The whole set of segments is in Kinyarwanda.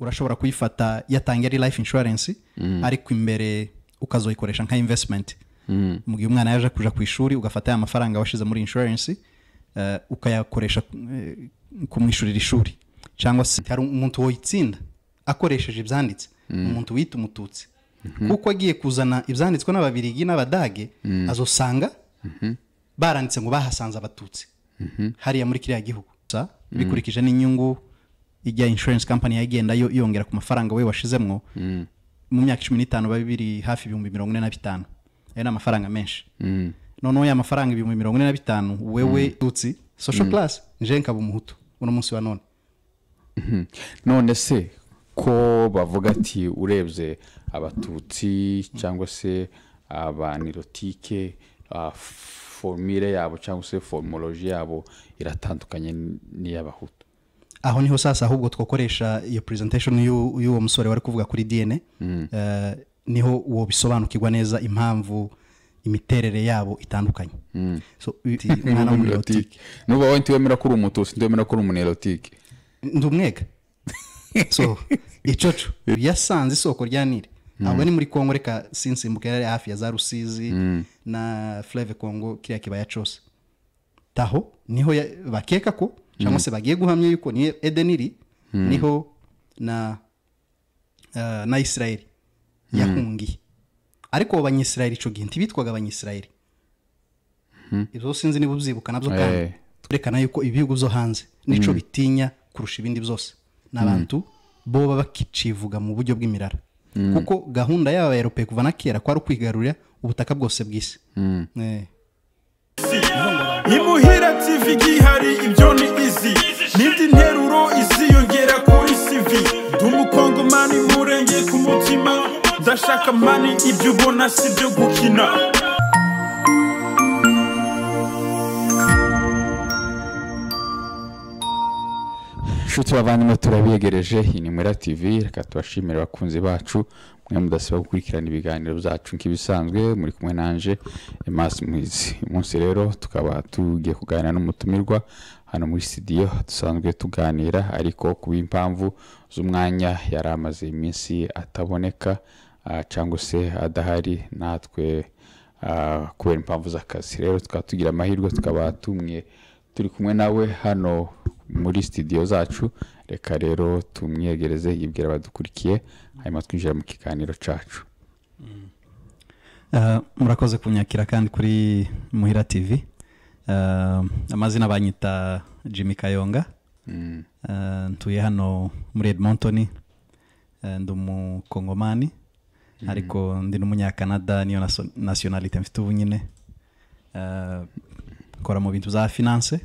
urashobora kuyifata yatangiye ari life insurance mm. ariko imbere ukazoyikoresha nka investment mm. mu gihe umwana yaje kuja ku ishuri ugafata ya mafaranga washize muri insurance uh, ukayakoresha uh, kumwishurira ishuri cyangwa se hari umuntu woyitsinda akoresheje ibyanditse mm. umuntu wita umututsi -hmm. kuko agiye kuzana ibyanditswe n'ababirigi n'abadage mm. azosanga mm-hmm. baranditse ngo bahasanze abatutsi mm-hmm. hariya muri kiriya gihugu mm. bikurikije n'inyungu ijya insurance company yagenda yongera ku mafaranga we washizemwo mm. mu myaka cumi n'itanu biba biri hafi ibihumbi mirongo ine na bitanu ayo ni amafaranga menshi mm. noneho ya mafaranga ibihumbi mirongo ine na bitanu wewe tutsi mm. social class nje nkaba umuhutu uno munsi wa none mm-hmm. none se ko bavuga ati urebye abatutsi cyangwa se abanirotike ah, formire yabo cyangwa se formoloji yabo iratandukanye n'iy'abahutu aho niho sasa ahubwo twakoresha iyo presentation y'uwo musore wari kuvuga kuri dna hmm. eh, niho uwo bisobanukirwa neza impamvu imiterere yabo itandukanye mm. so nuba wowe ntiwemera ko uri umutusi ntiwemera ko uri ndi umwega so icocu yasanze isoko rya nire hmm. ntabwo ni muri kongo reka sinsimbuka yari hafi ya za rusizi hmm. na fleve kongo kiriya kibaya cyose taho niho bakeka ko cyangwa mm-hmm. se bagiye guhamya yuko ni edeniri mm-hmm. niho na uh, na isirayeli mm-hmm. yahungiye ariko abanyisirayeli icyo gihe ntibitwaga abanyisirayeli ibyo sinzi niba ubyibuka nabyo kandi eh. twerekana yuko ibihugu byo hanze nicyo bitinya kurusha ibindi byose nabantu bo baba bakicivuga mu buryo bw'imirara kuko gahunda y'aba kuva na kera kwari ukwigarurira ubutaka bwose bw'isi eh. imuhira tv gihari ibyo ni izi n'indi nteruro iziyongera kuri cv ndi umukongomani murenge ku mutima ndashaka mani ibyo ubona si byo gukina inshuti bavandimwe turabiyegereje iyi ni murira tv reka tubashimire abakunzi bacu mwe mudasiba gukurikirana ibiganiro byacu nk'ibisanzwe muri kumwe nanje emasi mwizi umunsi rero tukaba tugiye kuganira n'umutumirwa hano muri sitidiyo dusanzwe tuganira ariko ku impamvu z'umwanya yari amaze iminsi ataboneka cyangwa se adahari natwe kubera impamvu z'akazi rero tukaba tugira amahirwe tukaba tumwe turi kumwe nawe hano muri sitidiyo zacu reka rero tumwegereze yibwira abadukurikiye hanyuma twinjira mu kiganiro cyacu eh, murakoze kunyakira kandi kuri muhira tivi eh, amazina banyita jimmy kayonga ntuye hmm. eh, hano muri edmontoni ndi umukongomani hmm. ariko ndi n'umunyakanada niyo nasiyonalite mfite ubu nyine nkora mu bintu za finance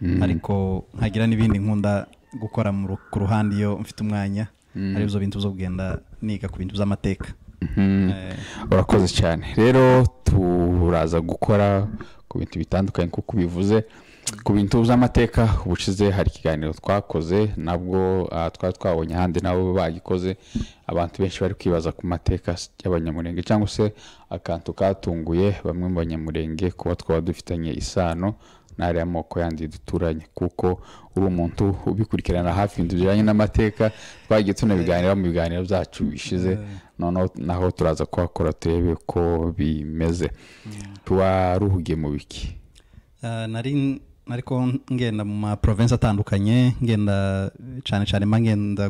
hmm. ariko nkagira n'ibindi nkunda gukora ku ruhande iyo mfite umwanya Mm-hmm. ari byo bintu byo kugenda niga ku bintu by'amateka mm-hmm. eh. urakoze cyane rero turaza gukora ku bintu bitandukanye kuko ubivuze ku bintu by'amateka ubushize hari ikiganiro twakoze nabwo ah, twari twabonye ahandi nabo bagikoze abantu benshi bari kwibaza ku mateka y'abanyamurenge cyangwa se akantu katunguye bamwe mu banyamurenge kuba twaba dufitanye isano ntara y'amoko yandi duturanye kuko uri umuntu ubikurikirana hafi ibintu bijyanye n'amateka twagiye tunabiganira mu biganiro byacu bishize noneho naho turaza kuhakora turebe ko bimeze tuba mu biki uh, ariko ngenda mu maprovensi atandukanye ngenda cyane cyane mba ngenda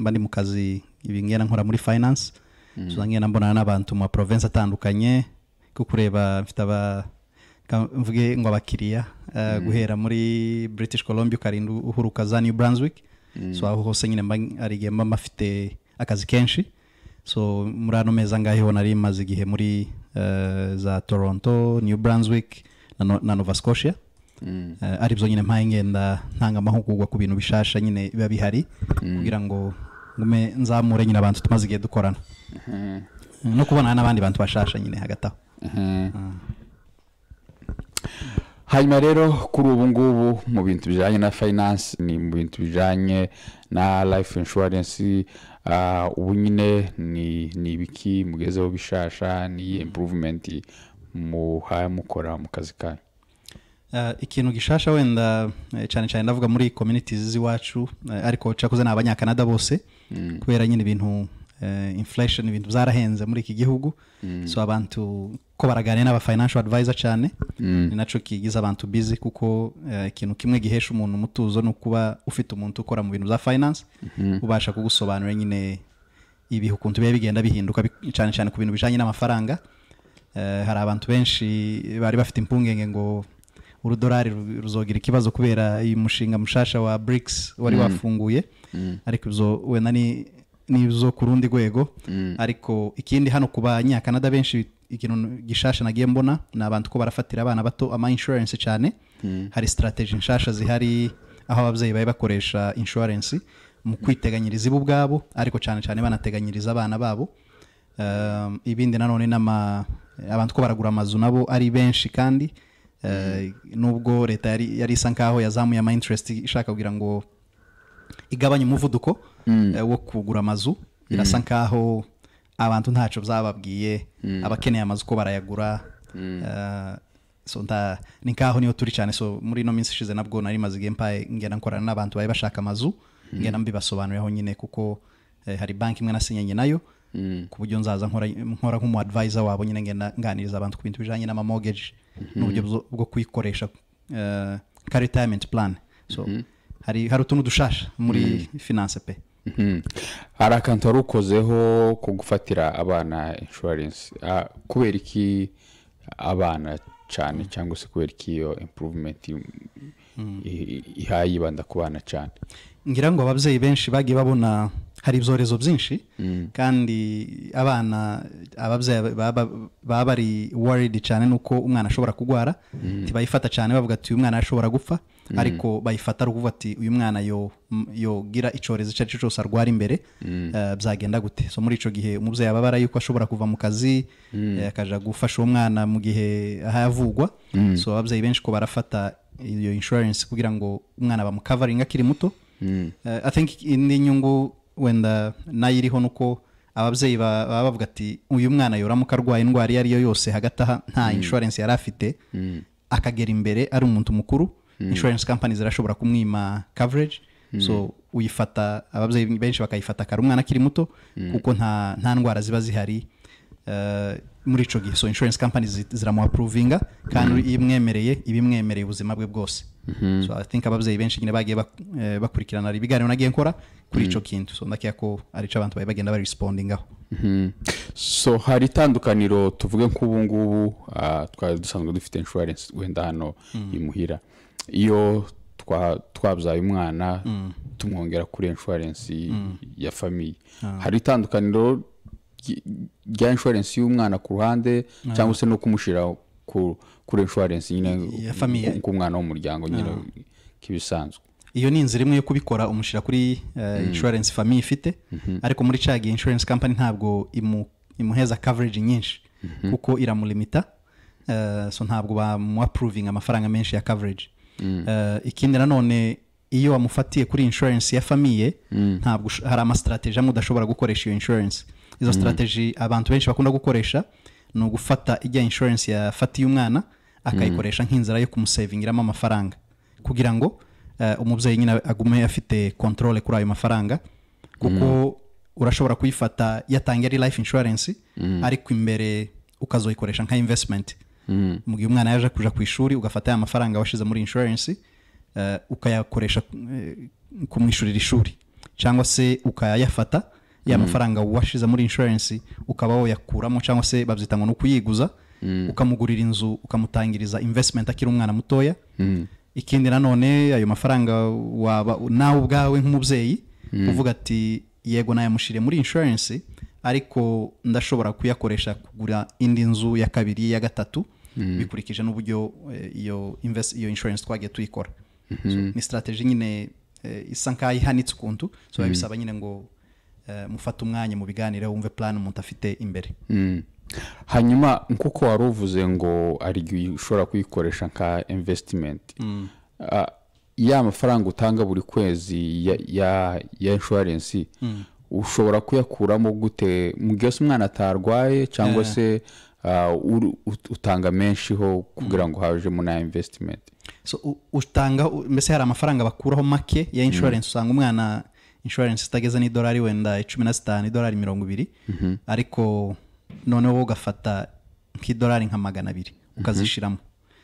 mba ndi mu kazi ibi ngenda nkora muri finance mm. ngenda mbonana n'abantu mu maprovensi atandukanye kuko ureba mfite aba mvuge ngo abakiriya eh, mm. guhera muri british columbia ukarinda uhuruka za new brunswick mm. so aho hose nyine arigihe mafite akazi kenshi so muri ano meza ngaheho nari maze igihe muri eh, za toronto new brunswick na nova scotia mm. eh, ari byo nyine mpaye ngenda ntanga amahugurwa ku bintu bishasha nyine biba bihari kugira ngo ngume nzamure nyine abantu tumaze igihe dukorana no kubona n'abandi bantu bashasha nyine hagati aho hanyuma rero kuri ubu ngubu mu bintu bijyanye na finance ni mu bintu bijyanye na life insurance ah, ubu nyine ni ibiki mugezeho bishasha ni improvement mukora mu kazi kanyu eh, ikintu gishasha wenda eh, cyane cyane ndavuga muri communities z'iwacu eh, ariko cyakoze ni abanyakanada bose mm. kubera nyine ibintu Eh, inflation ibintu byarahenze muri iki gihugu mm. so abantu ko baraganira n'aba financial advisor cyane mm. ni nacyo kigize abantu busy kuko eh, ikintu kimwe gihesha umuntu umutuzo no kuba ufite umuntu ukora mu bintu bya finance mm-hmm. ubasha kugusobanura nyine ibihe ukuntu biba bigenda bihinduka cyane cyane ku bintu bijanye n'amafaranga eh, hari abantu benshi bari bafite impungenge ngo urudorari ruzogira ikibazo kubera uyu mushinga mushasha wa BRICS wari mm. wafunguye ariko izo wenda ni n'izo ku rundi rwego mm. ariko ikindi hano ku banyakanada benshi ikintu gishasha nagiye mbona ni abantu ko barafatira abana bato ama inshuwarensi cyane mm. hari sitarategi nshasha zihari aho ababyeyi bari bakoresha inshuwarensi mu kwiteganyiriza ibo ubwabo ariko cyane cyane banateganyiriza abana babo ehm, ibindi nanone n'ama abantu ko baragura amazu nabo ari benshi kandi eh, mm. nubwo leta yari isa nkaho yazamuye ama interest ishaka kugira ngo igabanye umuvuduko Mm. Eh, wo kugura amazu birasa mm. nkaho abantu ntacyo zababwiye mm. abakeneye amazu ko barayagura eh, ni nkaho niyo turi cyane so muri ino minsi ishize nabwo nari maze igempaye ngenda nkorana n'abantu bari bashaka amazu ngenda mbibasobanuriraho nyine kuko eh, hari banki imwe nasinyanye nayo ku buryo nzaza nkora nk'umu advisor wabo nyine ngenda nganiriza abantu ku bintu bijyanye n'amamogeji mm-hmm. n'uburyo bwo kuyikoresha nka retirement plan mm-hmm. hari utuntu dushasha muri finance pe hari mhm. akantu wari ukozeho ko gufatira abana inshuwarensi ah, kubera iki abana cyane cyangwa se kubera ko iyo impuruvumenti ihaye ku bana cyane ngira ngo ababyeyi benshi bagiye babona hari ibyorezo byinshi mm. kandi abana ababyeyi baba bari waridi cyane nuko umwana ashobora kurwara mm. ntibayifata cyane bavuga ati uyu mwana ashobora gupfa Mm. ariko bayifata ari ati uyu mwana yogira icyorezo icyo ari cyo cyose arwara imbere mm. eh, byagenda gute so muri icyo gihe umubyeyi ababara yuko ashobora kuva mu kazi mm. eh, akajya gufasha uwo mwana mu gihe ahavugwa so ababyeyi benshi ko barafata iyo inshuwarensi kugira ngo umwana bamukavaringa akiri muto eh, ni inyungu wenda nayo iriho nuko ababyeyi baba bavuga ati uyu mwana yoramuka arwaye indwara iyo ari yo yose hagati aha nta inshuwarensi yari afite akagera imbere ari umuntu mukuru mm. insurance company zirashobora kumwima coverage mm. so uyifata ababyeyi benshi bakayifata kare umwana akiri muto mm. kuko nta nta ndwara ziba zihari uh, muri ico gihe so insurance company ziramuhapuruvinga kandi mm. imwemereye ibimwemereye ubuzima bwe bwose mm -hmm. so i think ababyeyi benshi nyine bagiye eh, bakurikirana ibiganiro nagiye nkora kuri ico mm. kintu so ndakeka ko aricyo abantu bari bagenda barisipondingaho mm-hmm. so hari itandukaniro tuvuge nk'ubungubu ngubu ah, twari dusanzwe dufite insurance wenda hano imuhira mm. iyo twabyaye umwana mm. tumwongera kuri inshuwarensi mm. ya famiye ah. hari itandukaniro rya inshuwarensi y'umwana ku ruhande ah. cyangwa se no kumushyira kuri inshuwarensi nyine k'umwana w'umuryango ah. nyine nk'ibisanzwe iyo ni inzira imwe yo kubikora umushyira kuri eh, mm. inshuwarensi famiye ifite mhm. ariko muri cagi inshuwarensi kampani ntabwo imuheza kavareji nyinshi mhm. kuko iramulimita eh, so ntabwo bamuwa amafaranga menshi ya kavareji Mm. Eh, ikindi nanone iyo wamufatiye kuri inshuwarensi ya famiye mm. ntabwo hari amasitarateji amwe udashobora gukoresha iyo inshuwarensi izo mm. sitarateji abantu benshi bakunda gukoresha ni ugufata ijya inshuwarensi yafatiye umwana akayikoresha nk'inzira yo kumusevingiramo amafaranga kugira ngo eh, umubyeyi nyine agume afite kontorore kuri ayo mafaranga kuko urashobora kuyifata yatangira ari life inshuwarensi ariko imbere ukazoyikoresha nka invesitimenti mu gihe umwana yaje kuja ku ishuri ugafata aya mafaranga washize muri inshuwarensi eh, ukayakoresha eh, kumwishyurira ishuri cyangwa se ukayafata ya mm. mafaranga washize muri inshuwarensi ukaba wayakuramo cyangwa se babyita ngo ni ukuyiguza mm. ukamugurira inzu ukamutangiriza invesitimenti akiri umwana mutoya mm. ikindi nanone ayo mafaranga waba nawe ubwawe nk'umubyeyi uvuga ati yego nayamushyire muri inshuwarensi ariko ndashobora kuyakoresha kugura indi nzu ya kabiri ya gatatu Mm-hmm. bikurikije n'uburyo eh, iyo iyo inshuwarensi twagiye tuyikora mm-hmm. ni sitarategi nyine eh, isa nkaho ihanitse ukuntu so mm-hmm. bisaba nyine ngo eh, mufate umwanya mu biganire wumve plan umuntu afite imbere hanyuma nk'uko wari uvuze ngo ari ushobora kuyikoresha nka imvesitimenti mm. ya mafaranga utanga buri kwezi ya inshuwarensi mm. ushobora kuyakuramo gute mu gihe umwana atarwaye cyangwa se utanga uh, menshi ho kugira ngo hajemo na invesitimenti utanga mbese hari amafaranga bakuraho make ya inshuwarensi mm. usanga umwana inshuwarensi itageze n'idolari wenda cumi na zitanu idolari mirongo ibiri mm-hmm. ariko noneho wowe ugafata nk'idolari nka magana abiri mm-hmm. ukazishyiramo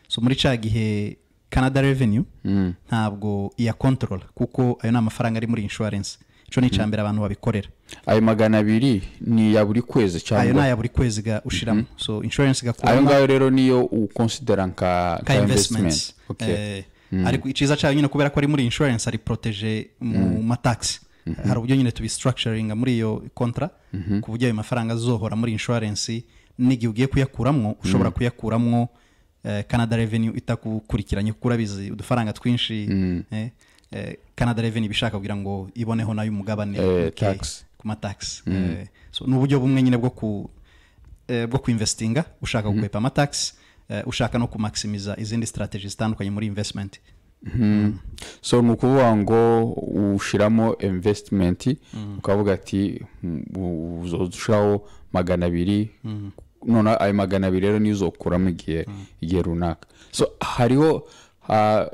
so muri cya gihe canada revenue mm. ntabwo iya kontorora kuko ayo ni amafaranga ari muri inshuwarensi icyo ni icya mm-hmm. mbere abantu babikorera ayo magana abiri ni iya buri kwezi cyangwa ayo ni aya buri kwezi ga ushiramo mm -hmm. so insurance gakuramo ayo ngayo rero niyo ukonsidera nka ka investment eh, mhm. ariko iciza cyayo nyine kubera ko ari muri insurance ari protege mu mm. mataxi mhm. hari uburyo nyine tubistructuringa muri iyo kontra mhm. ku buryo ayo mafaranga azohora muri insurance n'igihe ugiye kuyakuramo ushobora kuyakuramo eh, canada revenue itakukurikiranye kuko urabizi udufaranga twinshi mm. eh, eh, canada ibishaka kugira ngo iboneho nayo umugabane eh, ku mm. eh, ni uburyo bumwe nyine bwo ku eh, bwo kuinvestinga ushaka gukwepa mm-hmm. amatax eh, ushaka no kumaximiza izindi strategies zitandukanye muri investment mm-hmm. mm. so ni ukuvuga ngo ushyiramo investment mm. ukavuga ati uzoshiraho magana abiri none ayo magana abiri rero niyo uzokuramo igihe igihe runaka so hariho ah,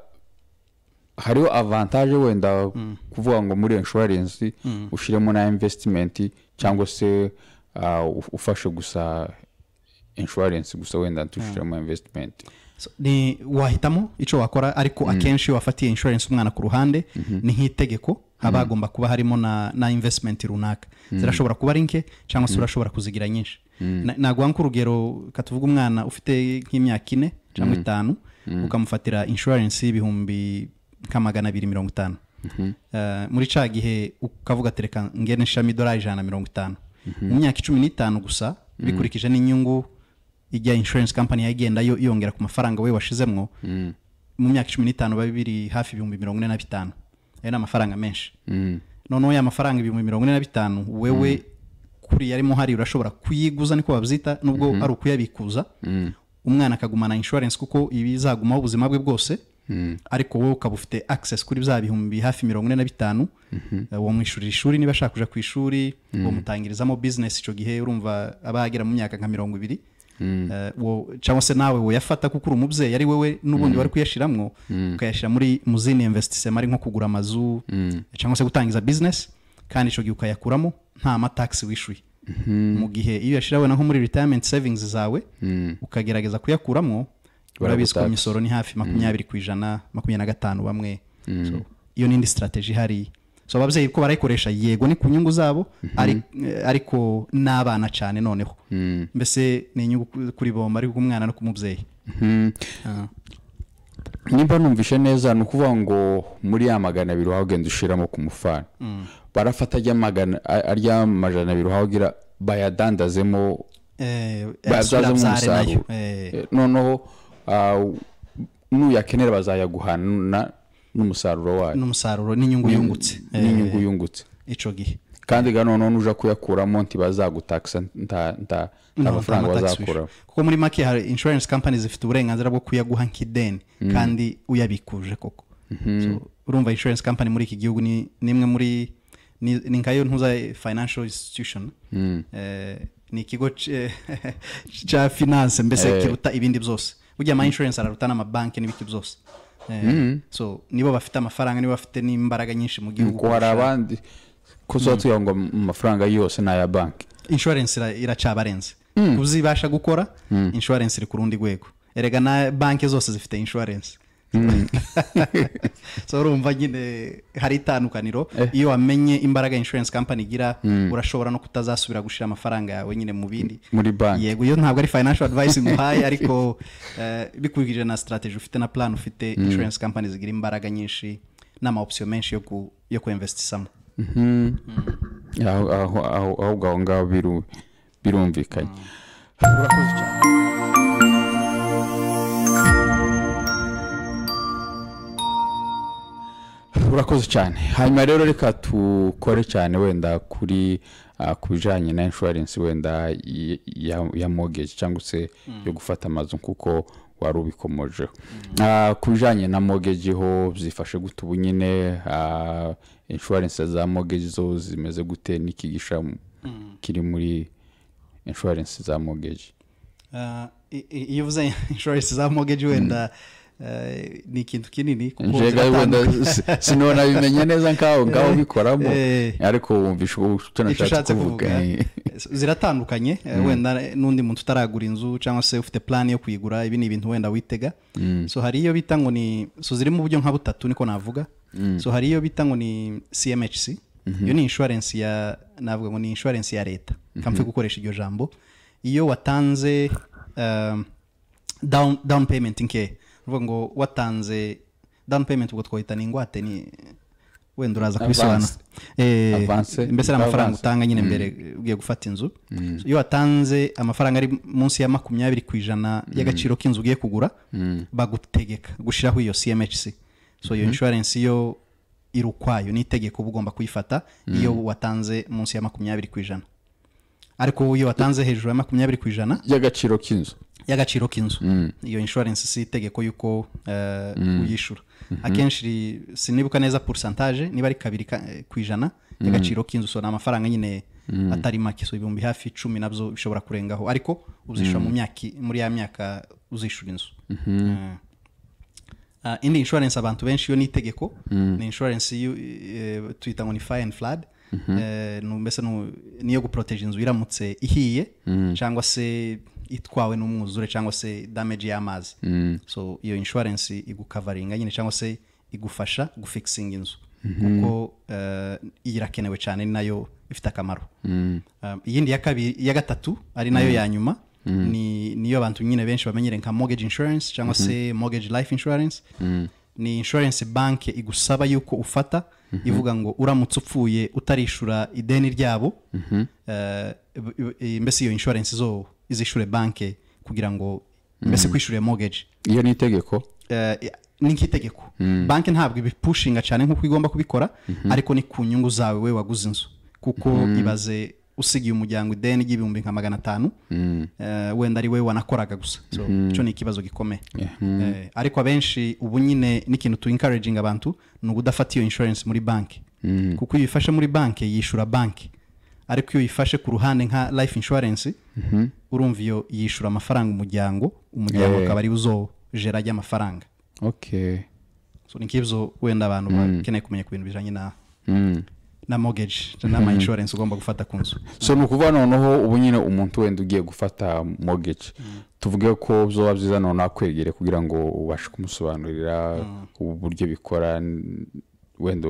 hariho avantage wenda mm. kuvuga ngo muri inshuwarensi mm. ushyiremo na imvesitimenti cyangwa se uh, ufashe gusa inshuwarensi gusa wenda mm. ntitushiremo imvesitimenti wahitamo icyo wakora ariko akenshi iyo wafatiye inshuwarensi umwana ku ruhande mm-hmm. ni nk'itegeko haba mm-hmm. hagomba kuba harimo na imvesitimenti runaka zirashobora kuba ari nke cyangwa se urashobora kuzigira nyinshi naguha urugero katuvuga umwana ufite nk'imyaka ine cyangwa itanu ukamufatira inshuwarensi y'ibihumbi kamagana magana abiri mirongo itanu mhm. eh, muri cya gihe ukavuga ati reka ngene nshiramo idolari ijana na mirongo itanu mhm. mu myaka icumi n'itanu gusa mhm. bikurikije n'inyungu ijya inshuwarensi kampani yagenda yongera ku mafaranga we washizemwo mu myaka icumi n'itanu biba biri hafi ibihumbi mirongo ine na bitanu ayo ni amafaranga menshi noneho ya mafaranga ibihumbi mirongo ine na bitanu wewe kuri yarimo hari urashobora kuyiguza niko babyita nubwo ari ukuyabikuza umwana akagumana inshuwarensi kuko ibi izagumaho ubuzima bwe bwose ariko wowe ukaba ufite access kuri bya bihumbi hafi mirongo ine na bitanu mhm. eh, wamwishyurira ishuri niba ashaka kujya ku ishuri mhm. wamutangirizamo bizinesi icyo gihe urumva abagera mu myaka nka mirongo ibiri mhm. eh, cyangwa se nawe wayafata kuko uri umubyeyi ari wowe n'ubundi wari kuyashyiramo ukayashyira muri mu zindi investisema ari nko kugura amazu eh, cyangwa se gutangiza business kandi icyo gihe ukayakuramo nta matakisi wishyuye mu gihe iyo uyashyira wenda nko muri retirement savings zawe ukagerageza kuyakuramo urabizwa imisoro ni hafi mm. makumyabiri ku ijana makumyabiri na gatanu bamwe mm. iyo n'indi sitarategi ihari so ababyeyi ko barayikoresha yego ni ku nyungu zabo mm-hmm. ariko n'abana cyane noneho mm. mbese ni inyungu kuri bomba ariko umwana no ku mubyeyi mm-hmm. ah. nimba numvishe neza ni ukuvuga ngo muri ya magana abiri wagenda ushiramo ku mufana barafata arya majana abiri wagira bayadandazemo eh, babyazamo umusaruro eh. Eh, noneho Ah, nuyakenera bazayaguhana n'umusaruro wayo n'umusaruro n'inyungu yungutse n'inyungu eh, yungutse icyo gihe kandi gano none uje kuyakuramo ntibazagutakisa nta mafaranga bazakuramo kuko muri make hari insurance company zifite uburenganzira bwo kuyaguha nk'ideni mm. kandi uyabikuje koko mhm. urumva insurance company muri iki gihugu ni imwe muri ni nkayo ntuza financial institution mm. eh, ni ikigo cya finance mbese eh. kiruta ibindi byose burya ama mm. insurance araruta n'amabanki n'ibiki byose eh, mm. so nibo bafite amafaranga nibo bafite n'imbaraga nyinshi mu gihugu ko hari abandi ko mm. tuba tuvuga ngo amafaranga yose ni aya banki insurance iracabarenze uzibasha gukora insurance iri ku rundi rwego erega na banki zose zifite insurance Mm. so urumva nyine hari itandukaniro eh. iyo wamenye imbaraga insurance company igira mm. urashobora no kutazasubira gushyira amafaranga yawe nyine mu bindi muri banki yego iyo ntabwo ari financial advice muhaye ariko eh, bikubwirije na strategy ufite na plan ufite mm. insurance company zigira imbaraga nyinshi n'amaopsiyo menshi yo kuinvestisamo mhm. ahubwo aho ngaho birumvikanye urakoze cyane urakoze cyane hanyuma rero reka tukore cyane wenda kuri ah, ku bijyanye na inshuwarensi wenda ya mogage cyangwa se yo mm. gufata amazu kuko wari ubikomoje ah, ku bijyanye na mogage ho zifashe guta ubu nyine ah, inshuwarensi za mogage zo zimeze gute n'ikigisha mm. kiri muri inshuwarensi za mogage iyo uvuze inshuwarensi za mogage wenda mm. Eh, ni ikintu kinini njega wenda sinabimenye neza nkaho eh, ngaho bikoramo eh. ariko wumvisha icyo ushatse kuvuga ziratandukanye mm. wenda n'undi muntu utaragura inzu cyangwa se ufite plan yo kuyigura ibi ni ibintu wenda witega mm. so hari iyo bita ngo ni so ziri mu buryo nka butatu niko navuga mm. so hari iyo bita ngo ni cmhc iyo ni inshuwarensi ya navuga ngo ni inshuwarensi ya leta kamfe mhm. gukoresha iryo jambo iyo watanze dawuni peyimenti nkeya uvuga ngo watanze down payment ubwo twahita ni ingwate ni wenda uraza kubisobanura eh, mbese ari amafaranga utanga nyine mm. mbere ugiye gufata inzu mm. iyo watanze amafaranga ari munsi ya makumyabiri ku ijana mm. y'agaciro k'inzu ugiye kugura bagutegeka gushyiraho iyo cmhc so iyo mm-hmm. inshuwarensi yo iri ni itegeko uba ugomba kuyifata iyo watanze munsi ya makumyabiri ku ijana ariko iyo watanze hejuru ya makumyabiri ku ijana y'agaciro k'inzu y'agaciro k'inzu mm. iyo insurance si itegeko y'uko eh, mm. uyishyura mm-hmm. akenshi sinibuka neza purisantaje niba ari kabiri eh, ku ijana y'agaciro mm. k'inzu so ni amafaranga nyine atari make so ibihumbi hafi icumi nabyo bishobora kurengaho ariko uzishura mu myaka muri ya myaka uzishura inzu mm-hmm. eh. ah, indi insurance abantu benshi iyo ni itegeko ni insurance tuyita ngo ni fire and flood mm-hmm. mbese niyo guproteje inzu iramutse ihiye cyangwa se itwawe n'umwuzure cyangwa se damage y'amazi mm. so iyo insurance igukavaringa nyine cyangwa se igufasha gufikisinga inzu mhm. kuko eh, irakenewe cyane ni nayo ifite akamaro mm. eh, iyindi ya kabiri ya gatatu ari nayo mm. ya nyuma ni niyo abantu nyine benshi bamenyere nka mortgage insurance cyangwa mhm. se mortgage life insurance ni insurance banki igusaba yuko ufata mhm. ivuga ngo uramutse upfuye utarishura ideni ryabo eh, mbese iyo insurance zo izishyure banke kugira ngo mm. mbese kwishyure mortgage iyo ni itegeko eh, ni nk'itegeko mm. banke ntabwo ibipushinga cyane nk'uko igomba kubikora mhm. ariko ni ku nyungu zawe we waguze inzu kuko mm. ibaze usigiye umuryango ideni ry'ibihumbi nka magana atanu eh, wenda ari we wanakoraga gusa mhm. icyo ni ikibazo gikomeye eh, ariko abenshi ubu nyine n'ikintu tu encouraging abantu ni ugudafata iyo insurance muri banki kuko iyo uyifashe muri banki yishyura banki ariko iyo uyifashe ku ruhande nka life insurance mhm. urumva iyo yishyura amafaranga umuryango umuryango akaba eh. ari uzo jera ry'amafaranga ni nk'ibyo wenda abantu mm. bakeneye kumenya ku bintu bijyanye na mm. na mogeji n'ama mhm. inshuwarensi ugomba gufata ku nzu so ni ukuvuga noneho ubu nyine umuntu wenda ugiye gufata mogeji mm. tuvuge ko byaba byiza noneho akwegere kugira ngo ubashe kumusobanurira uburyo bikora wenda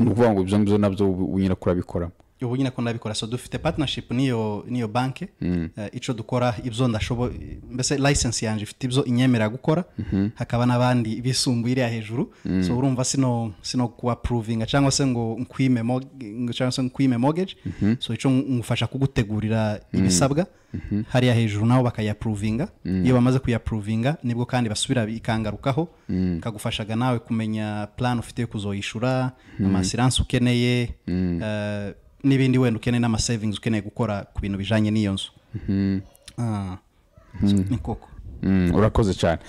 ni ukuvuga ngo ibyo ngibyo nabyo nyine kurabikoramo ubu nyine ko nabikora so dufite partnership n'iyo n'iyo banki hmm. eh, icyo dukora ibyo ndashoboye mbese license yanjye ifite ibyo inyemera gukora mhm. hakaba n'abandi bisumbuye iriya hejuru hmm. so urumva sino sino kuba puruvinga cyangwa se ngo nkwime mortgage mhm. so icyo ngufasha kugutegurira hmm. ibisabwa mhm. ya hejuru nabo bakayapuruvinga iyo bamaze kuyapuruvinga nibwo kandi basubira ikangarukaho kagufashaga nawe kumenya plan ufite yo kuzoyishura amasiransi ukeneye eh, n'ibindi wenda ukeneye savings ukeneye gukora ku bintu bijanye n'iyo nzu mm-hmm. Ah. Mm-hmm. ni koko mm, urakoze cyane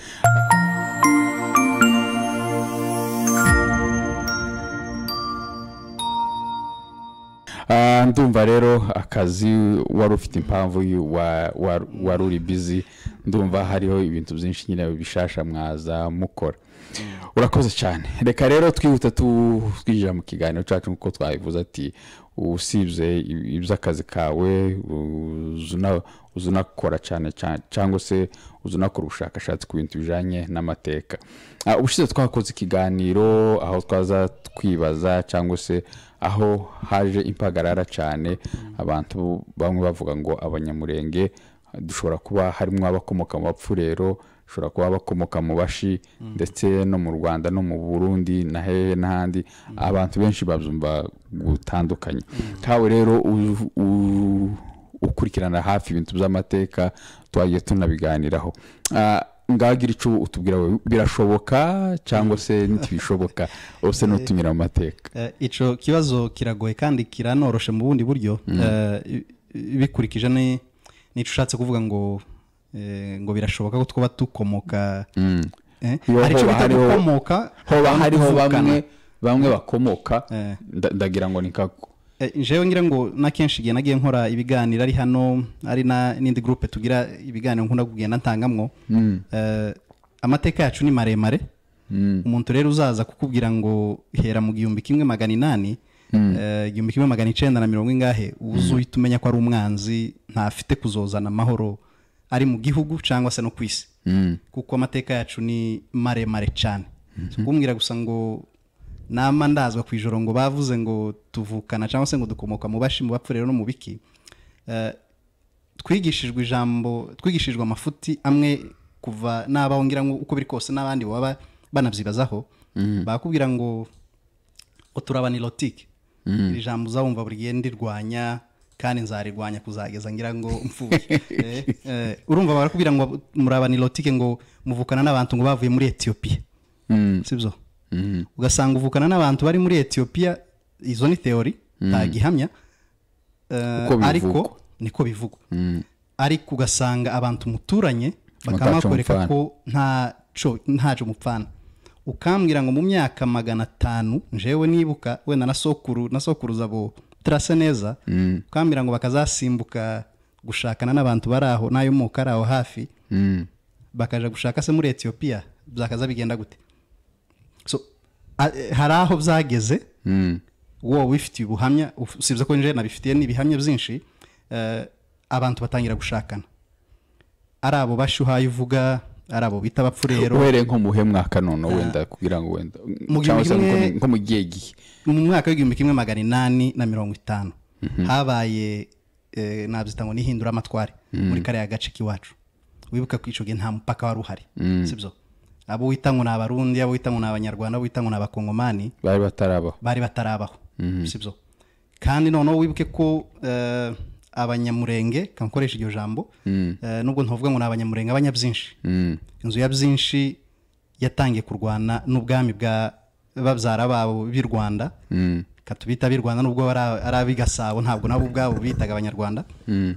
ah, ndumva rero akazi wari ufite impamvu wari uri bizi ndumva hariho ibintu byinshi nyine bishasha mwaza mukora urakoze cyane reka rero twihuta twinjira mu kiganiro cyacu nk'uko twabivuze ati usibye iby'akazi kawe uzunakora cyane cyangwa se uzunakora ubushakashatsi ku bintu bijyanye n'amateka ah, ubushize twakoze ikiganiro aho twaza twibaza cyangwa se aho haje impagarara cyane abantu bamwe bavuga ngo abanyamurenge dushobora kuba harimo abakomoka mu bapfu rero bashobora kuba bakomoka mu bashi mm. ndetse no mu rwanda no mu burundi na hehe n'ahandi mm. abantu benshi babyumva gutandukanye ntawe mm. rero ukurikirana hafi ibintu by'amateka twagiye tunabiganiraho ah, ngagira icyo utubwira wowe birashoboka cyangwa se ntibishoboka hose eh, n'utunyura mu mateka eh, icyo kibazo kiragoye kandi kiranoroshe mu bundi buryo eh, bikurikije n'icyo ushatse kuvuga ngo Eh, ngo birashoboka ko twaba dukomoka mm. eh? hari bita gukomoka hoba hariho bamwe bamwe bakomoka eh. ndagira ngo ni kako njyewe ngira ngo n'akenshi igihe nagiye nkora ibiganiro ari hano ari n'indi gurupe tugira ibiganiro nkunda kugenda ntangamwo mm. amateka yacu ni maremare mm. umuntu rero uzaza kukubwira ngo hera mu gihumbi kimwe magana inani igihumbi kimwe magana icyenda na mirongo ingahe uba tumenya ko ari umwanzi ntafite kuzozana amahoro ari mu gihugu cyangwa se no ku isi hmm. kuko amateka yacu ni maremare cyane si ukumbwira gusa ngo nama ndazwa ku ijoro ngo bavuze ngo tuvukana cyangwa se ngo dukomoka mu bashi mu bapfurero no mu biki eh, twigishijwe ijambo twigishijwe amafuti amwe kuva n'abaho ngira ngo uko biri kose n'abandi baba banabyibazaho hmm. bakubwira ngo uturabanirotike hmm. iri jambo uzabumva buri gihe ndirwanya kandi nzarigwanya kuzageza ngira ngo mvuye eh, eh, urumva barakubwira ngo murabana irotike ngo muvukana n'abantu ngo bavuye muri etiyopiya hmm. sibyo hmm. ugasanga uvukana n'abantu bari muri etiyopiya izo ni teori hmm. ntabwo ihamya eh, ariko niko bivugwa ariko ugasanga abantu muturanye bakamakoreka ko ntaco mupfana ukambwira ngo mu myaka magana atanu njewe nibuka wenda na sokuru na sokuruza bo turasa neza twambwira mm. ngo bakazasimbuka gushakana n'abantu bari aho n'ay'umuka ari aho hafi mm. bakajya gushaka se muri etiyopiya byakaza bigenda gute hari aho byageze mm. wowe ubifitiye ubuhamya usibye ko njyewe nabifitiye n'ibihamya byinshi eh, abantu batangira gushakana ari abo bashyuhaye uvuga ari abo bita abapfure rero uhereye nko muhe mwaka none ah. wenda kugira ngo wenda cyangwa se nko mu gihe gihe mu mwaka w'igihumbi kimwe magana inani na mirongo itanu mhm. habaye eh, nabyita ngo nihindura amatwari mhm. muri kariya gace k'iwacu wibuka ko gihe nta mupaka wari uhari mhm. si byo abo wita ngo ni abarundi abo wita ngo ni abanyarwanda abo wita ngo ni abakongomani bari batarabaho bari batarabaho si byo kandi noneho wibuke ko eh, abanyamurenge kankoresha iryo jambo mm. eh, nubwo ntavuga ngo ni abanyamurenge abanyabyinshi mm. inzu ya byinshi yatangiye kurwana n'ubwami bwa babyara babo b'i rwanda mm. katubita b'i rwanda nubwo ari ab'i gasabo ntabwo nabo ubwabo bitaga abanyarwanda eh,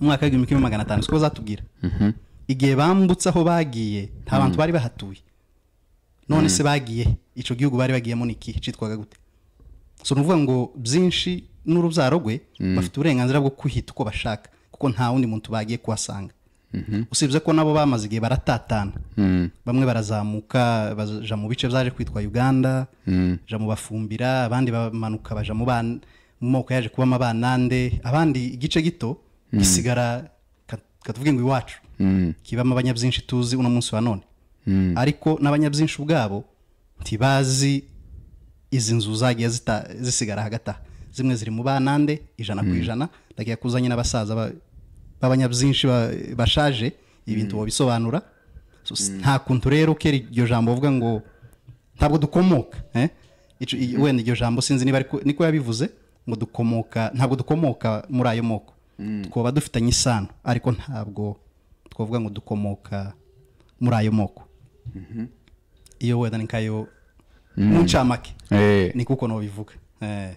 mu mwaka w'igihumbi kimwe magana atanu siko zatubwira mm-hmm. igihe bambutse aho bagiye nta bantu bari bahatuye none se bagiye icyo gihugu bari bagiyemo ni ikihe cyitwaga gute si ukuvuga ngo byinshi n'urubyaro rwe mm. bafite uburenganzira bwo kwihita uko bashaka kuko nta wundi muntu bagiye kuhasanga mm-hmm. usibye ko nabo bamaze igihe baratatana mm. bamwe barazamuka baja mu bice byaje kwitwa uganda mm. baja mu bafumbira abandi bamanuka baja mu moko yaje kubamo abanande abandi igice gito gisigara katuvuge ngo iwacu kibamo abanyabyinshi tuzi uno munsi wa none ariko n'abanyabyinshi ubwabo ntibazi izi nzu zagiye zisigara hagati aha zimwe ziri mu banande ijana ku hmm. ijana ndagiye kuzanye n'abasaza b'abanyabyinshi bashaje ibintu babisobanura hmm. hmm. nta kuntu rero ukera iryo jambo uvuga ngo ntabwo dukomoka eh? wenda iryo jambo sinzi niba niko yabivuze ngo dukomoka ntabwo dukomoka muri ayo moko twaba dufitanye isano ariko ntabwo twavuga ngo dukomoka muri ayo moko mm-hmm. iyo wenda ni nkayo mu ncamake eh. ni kuko ntubivuga eh.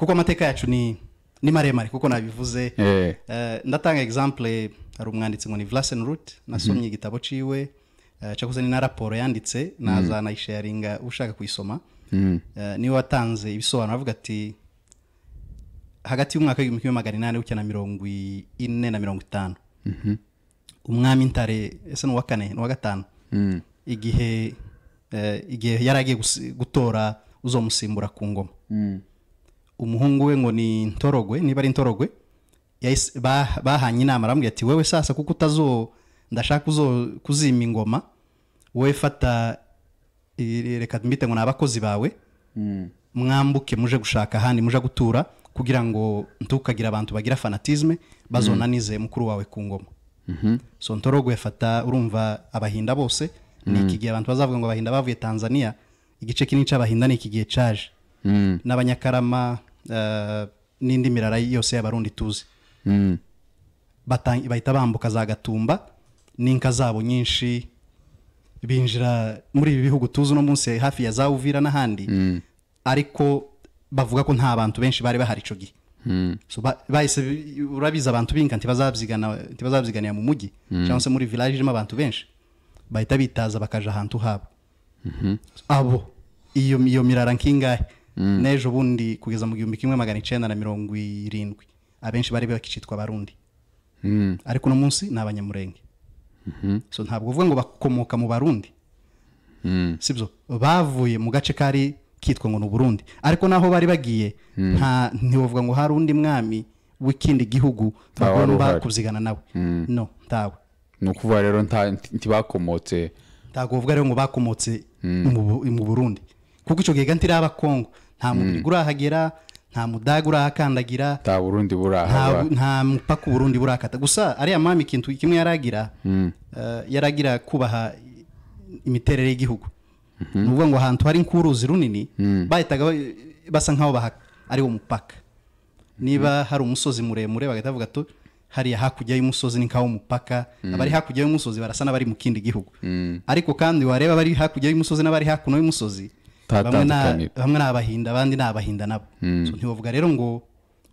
kuko amateka yacu ni ni maremare kuko nabivuze eh. Eh, ndatanga egisampure hari umwanditsi ngo ni vilaseni ruti nasomye mhm. igitabo ciwe eh, cyakuze ni na raporo yanditse nazanayisharinga mhm. ushaka kuyisoma mhm. niwe watanze ibisobanuro avuga ati hagati y'umwaka w'igihumbi kimwe magana inani na mirongo ine na mirongo itanu umwami ntare ese ni uwa kane ni uwa gatanu igihe igihe yari agiye gutora uzomusimbura ku ngoma umuhungu we ngo ni ntorogwe niba ari intorogwe bahanye inama arambwira ati wewe sasa kuko utazo ndashaka kuzima ingoma wowe fata reka mbite ngo ni abakozi bawe mm. mwambuke muje gushaka ahandi muje gutura kugira ngo ntukagire abantu bagira fanatisme bazonanize mm. mukuru wawe ku ngoma mm-hmm. so ntorogwe fata urumva abahinda bose ni mm. iki gihe abantu bazavuga ngo abahinda bavuye tanzania igice kinini cy'abahinda ni iki gihe cyaje n'abanyakarama Eh, n'indi mirara yose y'abarundi tuzi mm. bahita bambuka za gatumba n'inka zabo nyinshi binjira muri ibi bihugu tuzi uno munsi hafi ya za uvira n'ahandi mm. ariko bavuga ko nta bantu benshi bari bahari icyo gihe mm. bahise urabiza abantu b'inka ntibazabyiganira mu mujyi cyangwa se muri village irimo abantu benshi bahita bitaza bakaja ahantu habo mm-hmm. abo iyo mirara nk'ingahe Mm. n'ejo bundi kugeza mu gihumbi kimwe magana icyenda na mirongo irindwi abenshi bari bakicitwa barundi mm. ariko uno munsi ni abanyamurenge mm-hmm. so ntabwo uvuga ngo bakomoka mu barundi mm. sibyo bavuye mu gace kari kitwa ngo ni uburundi ariko naho bari bagiye ntibavuga ngo hari undi mwami w'ikindi gihugu bagomba kuzigana nawe no ntawe ni ukuvuga rero ntibakomotse ntabwo uvuga rero ngo bakomotse mu burundi kuko icyo gihe ganti iraba kongo nta hmm. mubiri urahagera nta mudaga urahakandagira nta burundi buraha nta mupaka uburundi burakata gusa ariya mama ikintu kimwe yaragira hmm. eh, yaragira kubaha imiterere y'igihugu mhm. ni ukuvuga ngo ahantu hari nk'uruzi runini hmm. bahitaga basa nk'aho ari wo niba hari umusozi muremure bagahita bavuga ati hariya hakurya y'umusozi ni nk'aho umupaka abari hakurya y'umusozi barasa n'abari mu kindi gihugu ariko kandi wareba abari hakurya y'umusozi n'abari hakuno y'umusozi bamwe ni abahinda abandi ni abahinda nabo hmm. ntibavuga rero ngo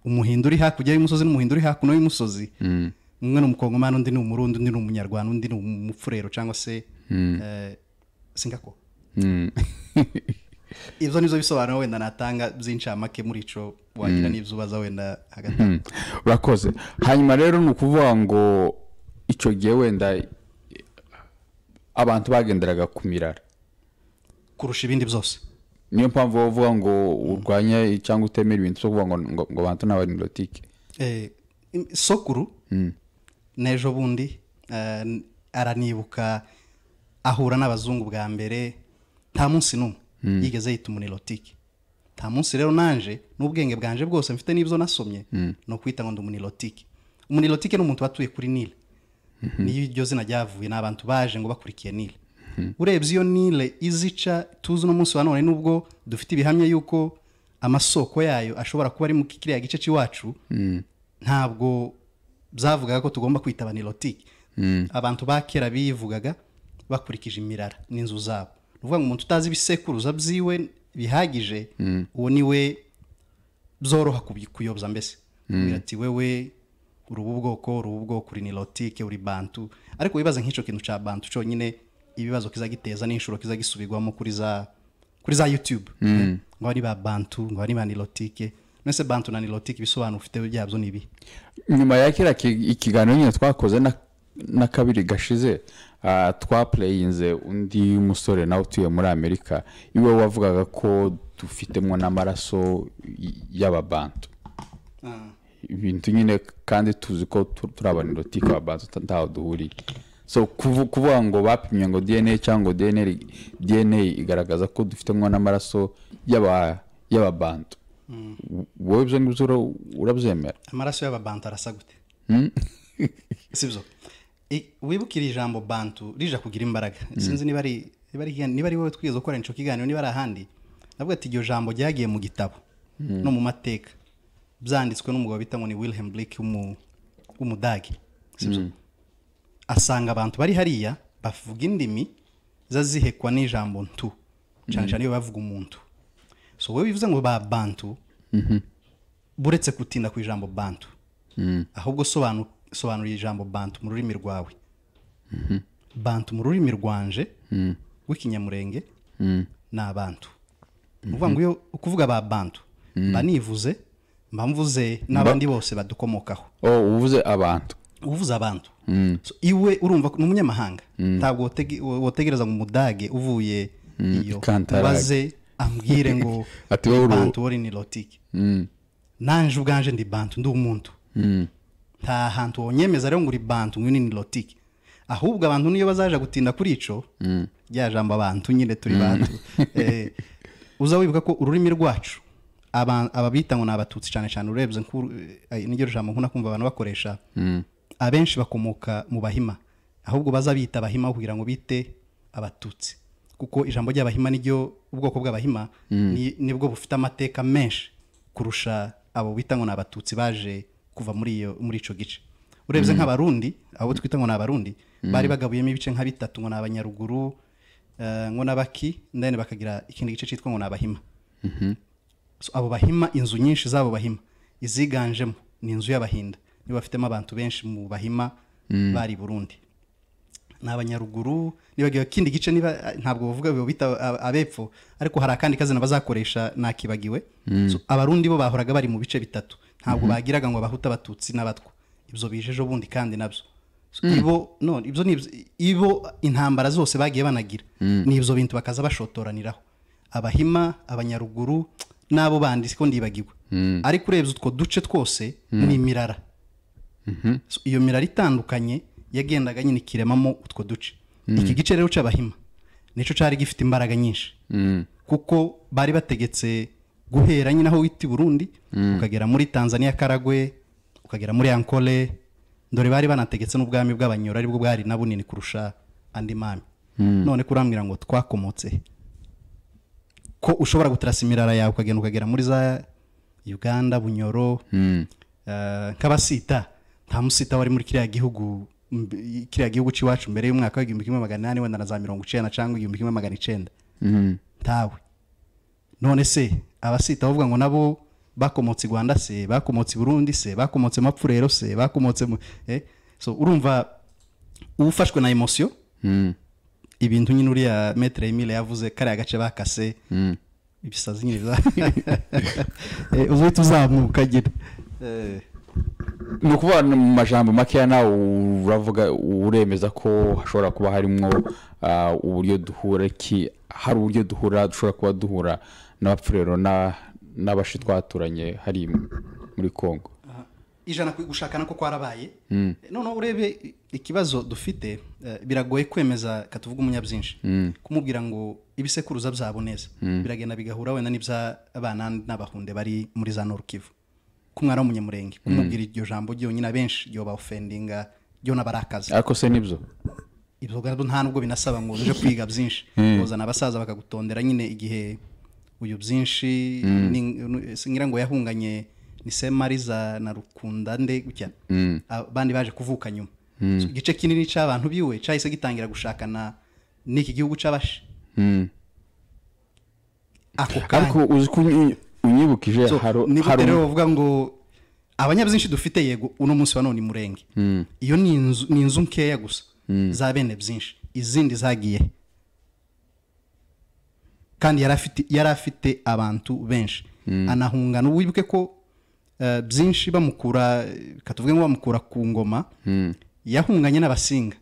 umuhindu uri hakurya y'umusozi n'umuhinda uri hakuno y'umusozi hmm. umwe ni umukongomani undi ni umurundi undi ni umunyarwanda undi ni umufurero cyangwa se hmm. eh, singako ibyo ni byo bisobanuro wenda natanga by'incamake muri icyo wagira n'ibyo ubaza wenda hagati urakoze hanyuma rero ni ukuvuga ngo icyo gihe wenda eh, abantu bagenderaga ku mirara kurusha ibindi byose niyo mpamvu bavuga ngo urwanya cyangwa utemera ibintu byo kuvuga ngo ngo bantu n'abanilotike eh, sokuru hmm. n'ejo bundi eh, aranibuka ahura n'abazungu bwa mbere nta munsi n'umwe hmm. yigeze yita umunilotike nta munsi rero nanje n'ubwenge bwanje bwose mfite n'ibyo nasomye hmm. ni ukwita ngo ndi umunilotike umunilotike ni umuntu uba kuri nile niyo iryo zina ryavuye ni abantu baje ngo bakurikiye nile Mhm. urebye iyo nile izica tuzi uno munsi wa none nubwo dufite ibihamya y'uko amasoko yayo ashobora kuba ari mu kiriya gice cy'iwacu mhm. ntabwo byavugaga ko tugomba kwitaba nilotike mhm. abantu ba kera bivugaga bakurikije imirara n'inzu zabo ni ukuvuga ngo umuntu utazi ibisekuruza byiwe bihagije uwo niwe byoroha kuyoboza mbese ati wewe uri ubu bwoko uri ubu bwoko uri nilotike uri bantu ariko wibaza nk'icyo kintu cya bantu cyonyine ibibazo kizagiteza n'inshuro kizagisubirwamo kuri za kuri za YouTube mm. eh, ngo ari ba bantu ngo ari ba nilotike mwese bantu na nilotike ibisobanuro ufite byabyo ni ibi nyuma ya kira ikiganiro nyine twakoze na kabiri gashize uh, ah, twapureyinze undi musore nawe utuye muri amerika iwe wavugaga ko dufitemo n'amaraso y'ababantu ah. ibintu nyine kandi tuzi ko turi abanilotike ababantu ntaho duhuriye so kuvuga ngo bapimye ngo dna cyangwa dna dna igaragaza ko dufitemo n'amaraso y'ababantu mm. wowe ibyo ngibyo urabyemera amaraso y'ababantu arasa gute hmm? si byo wibuke bantu rije kugira imbaraga hmm. sinzi niba ari wowe twize gukora inshuti iganiro niba ari ahandi navuga ati iryo jambo ryagiye mu gitabo hmm. no mu mateka byanditswe n'umugabo bita ngo ni wilhelm blake w'umudage si asanga abantu bari hariya bavuga indimi zazihekwa n'ijambo ntu cyane mhm. cyane iyo bavuga umuntu so wowe bivuze ngo ba bantu mhm. buretse gutinda ku ijambo bantu mhm. ahubwo sobanura ijambo bantu mu rurimi rwawe bantu mu rurimi rwanje w'ikinyamurenge ni abantu ni ukuvuga ngo iyo ukuvuga ba bantu mba nivuze mba mvuze n'abandi bose badukomokaho oh, uvuze abantu uvuze abantu Mm. iwe urumva ni umunyamahanga mm. ntabwo wotegereza mu mudage uvuye mm, iyo maze ambwire ngo bantu wari ni rotike nanjye ubwanjye ndi bantu ndi umuntu nta hantu wonyemeza rero ngo uri bantu ngo ni rotike ahubwo abantu niyo bazaje gutinda kuri icyo rya jambo abantu nyine turi bantu eh, uza wibuka ko ururimi rwacu ababita ngo ni abatutsi cyane cyane urebye eh, n'iryo jambo nkuna kumva abantu bakoresha abenshi bakomoka mu bahima ahubwo baza abahima kugira ngo bite abatutsi kuko ijambo ry'abahima niryo ubwoko bw'abahima mm. nibwo bufite amateka menshi kurusha abo bita ngo ni abatutsi baje kuva muri iyo muri icyo gice urebye mm. nk'abarundi abo twita ngo ni abarundi mm. bari bagabuyemo ibice nka bitatu ngo ni abanyaruguru eh, ngo n'abaki ndende bakagira ikindi gice cyitwa ngo ni abahima mm-hmm. abo bahima inzu nyinshi z'abo bahima iziganjemo ni inzu y'abahinda nibo bafitemo abantu benshi mu bahima mm. bari burundi ni abanyaruguru nibagiwe ikindi gice niba ntabwo bavuga biba bita abepfo ariko hari akandi kazina bazakoresha nakibagiwe mm. abarundi bo bahoraga bari mu bice bitatu ntabwo mm-hmm. bagiraga ngo abahuta abatutsi n'abatwa ibyo bije ejo bundi kandi nabyo mm. ibo ibo intambara zose bagiye banagira ni ibyo bintu bakaza bashotoraniraho abahima abanyaruguru n'abo bandi ko ndibagiwe ariko urebye utwo duce twose ni imirara iyo mirari itandukanye yagendaga nyine ikiremamo utwo duce mm. iki gice rero cy'abahima nicyo cyari gifite imbaraga nyinshi mm. kuko bari bategetse guhera nyine aho wita burundi mm. ukagera muri tanzania karagwe ukagera muri ankole dore bari banategetse n'ubwami bw'abanyura aribwo bwari na bunini kurusha andi mami none kurambwira ngo twakomotse ko ushobora gutarasa imirara yawe ukagenda ukagera muri za uganda bunyoro eh, nk'abasita nta musita wari muri kiriya gihugu kiriya gihugu cy'iwacu mbere y'umwaka w'igihumbi kimwe magana inani wenda na za mirongo icyenda cyangwa igihumbi kimwe magana icyenda mm-hmm. ntawe none se abasita bavuga ngo nabo bakomotse i rwanda se bakomotse i burundi se bakomotse mapfurero se bakomotse mu eh? so urumva ufashwe na emosiyo mm. ibintu nyine uriya metero y'imire yavuze kariya gace bakase mm. ibisazi nyine eh, ubu uzamuka agira eh. ni ukuvuga mu majambo makeya nawe uravuga uremeza ko hashobora kuba harimo ah, uburyo duhura ki hari uburyo duhura dushobora kuba duhura n'abapfurero n'abashi twaturanye hari muri congo ijana gushakana ko kwarabaye hmm. eh, noneho urebe ikibazo dufite eh, biragoye kwemeza katuvuga umunyabyinshi hmm. kumubwira ngo ibisekuruza byabo neza hmm. biragenda bigahura wenda n'iby'abana n'abahunde bari muri za norukivu kumwara umwana w'umunyamurenge mm. kumubwira iryo jambo ryonyine abenshi ryo bawufendinga ryo n'abarakaza ariko se nibyo ibyo gato nta nubwo binasaba ngo uje kwiga byinshi kuzana mm. abasaza bakagutondera nyine igihe uyu byinshi mm. ngira ngo yahunganye ni semariza na rukunda nde gutya abandi baje kuvuka nyuma igice kinini cy'abantu biwe cyahise gitangira gushakana n'iki gihugu cy'abashi ako kanya unyibukije hari rero bavuga ngo abanyabyinshi dufite yego uno munsi wa none murenge hmm. iyo ni inzu nkeya gusa hmm. za bene byinshi izindi zagiye kandi yari afite abantu benshi hmm. anahungana wibuke ko eh, byinshi bamukura katuvuge ngo bamukura ku ngoma yahunganye n'abasinga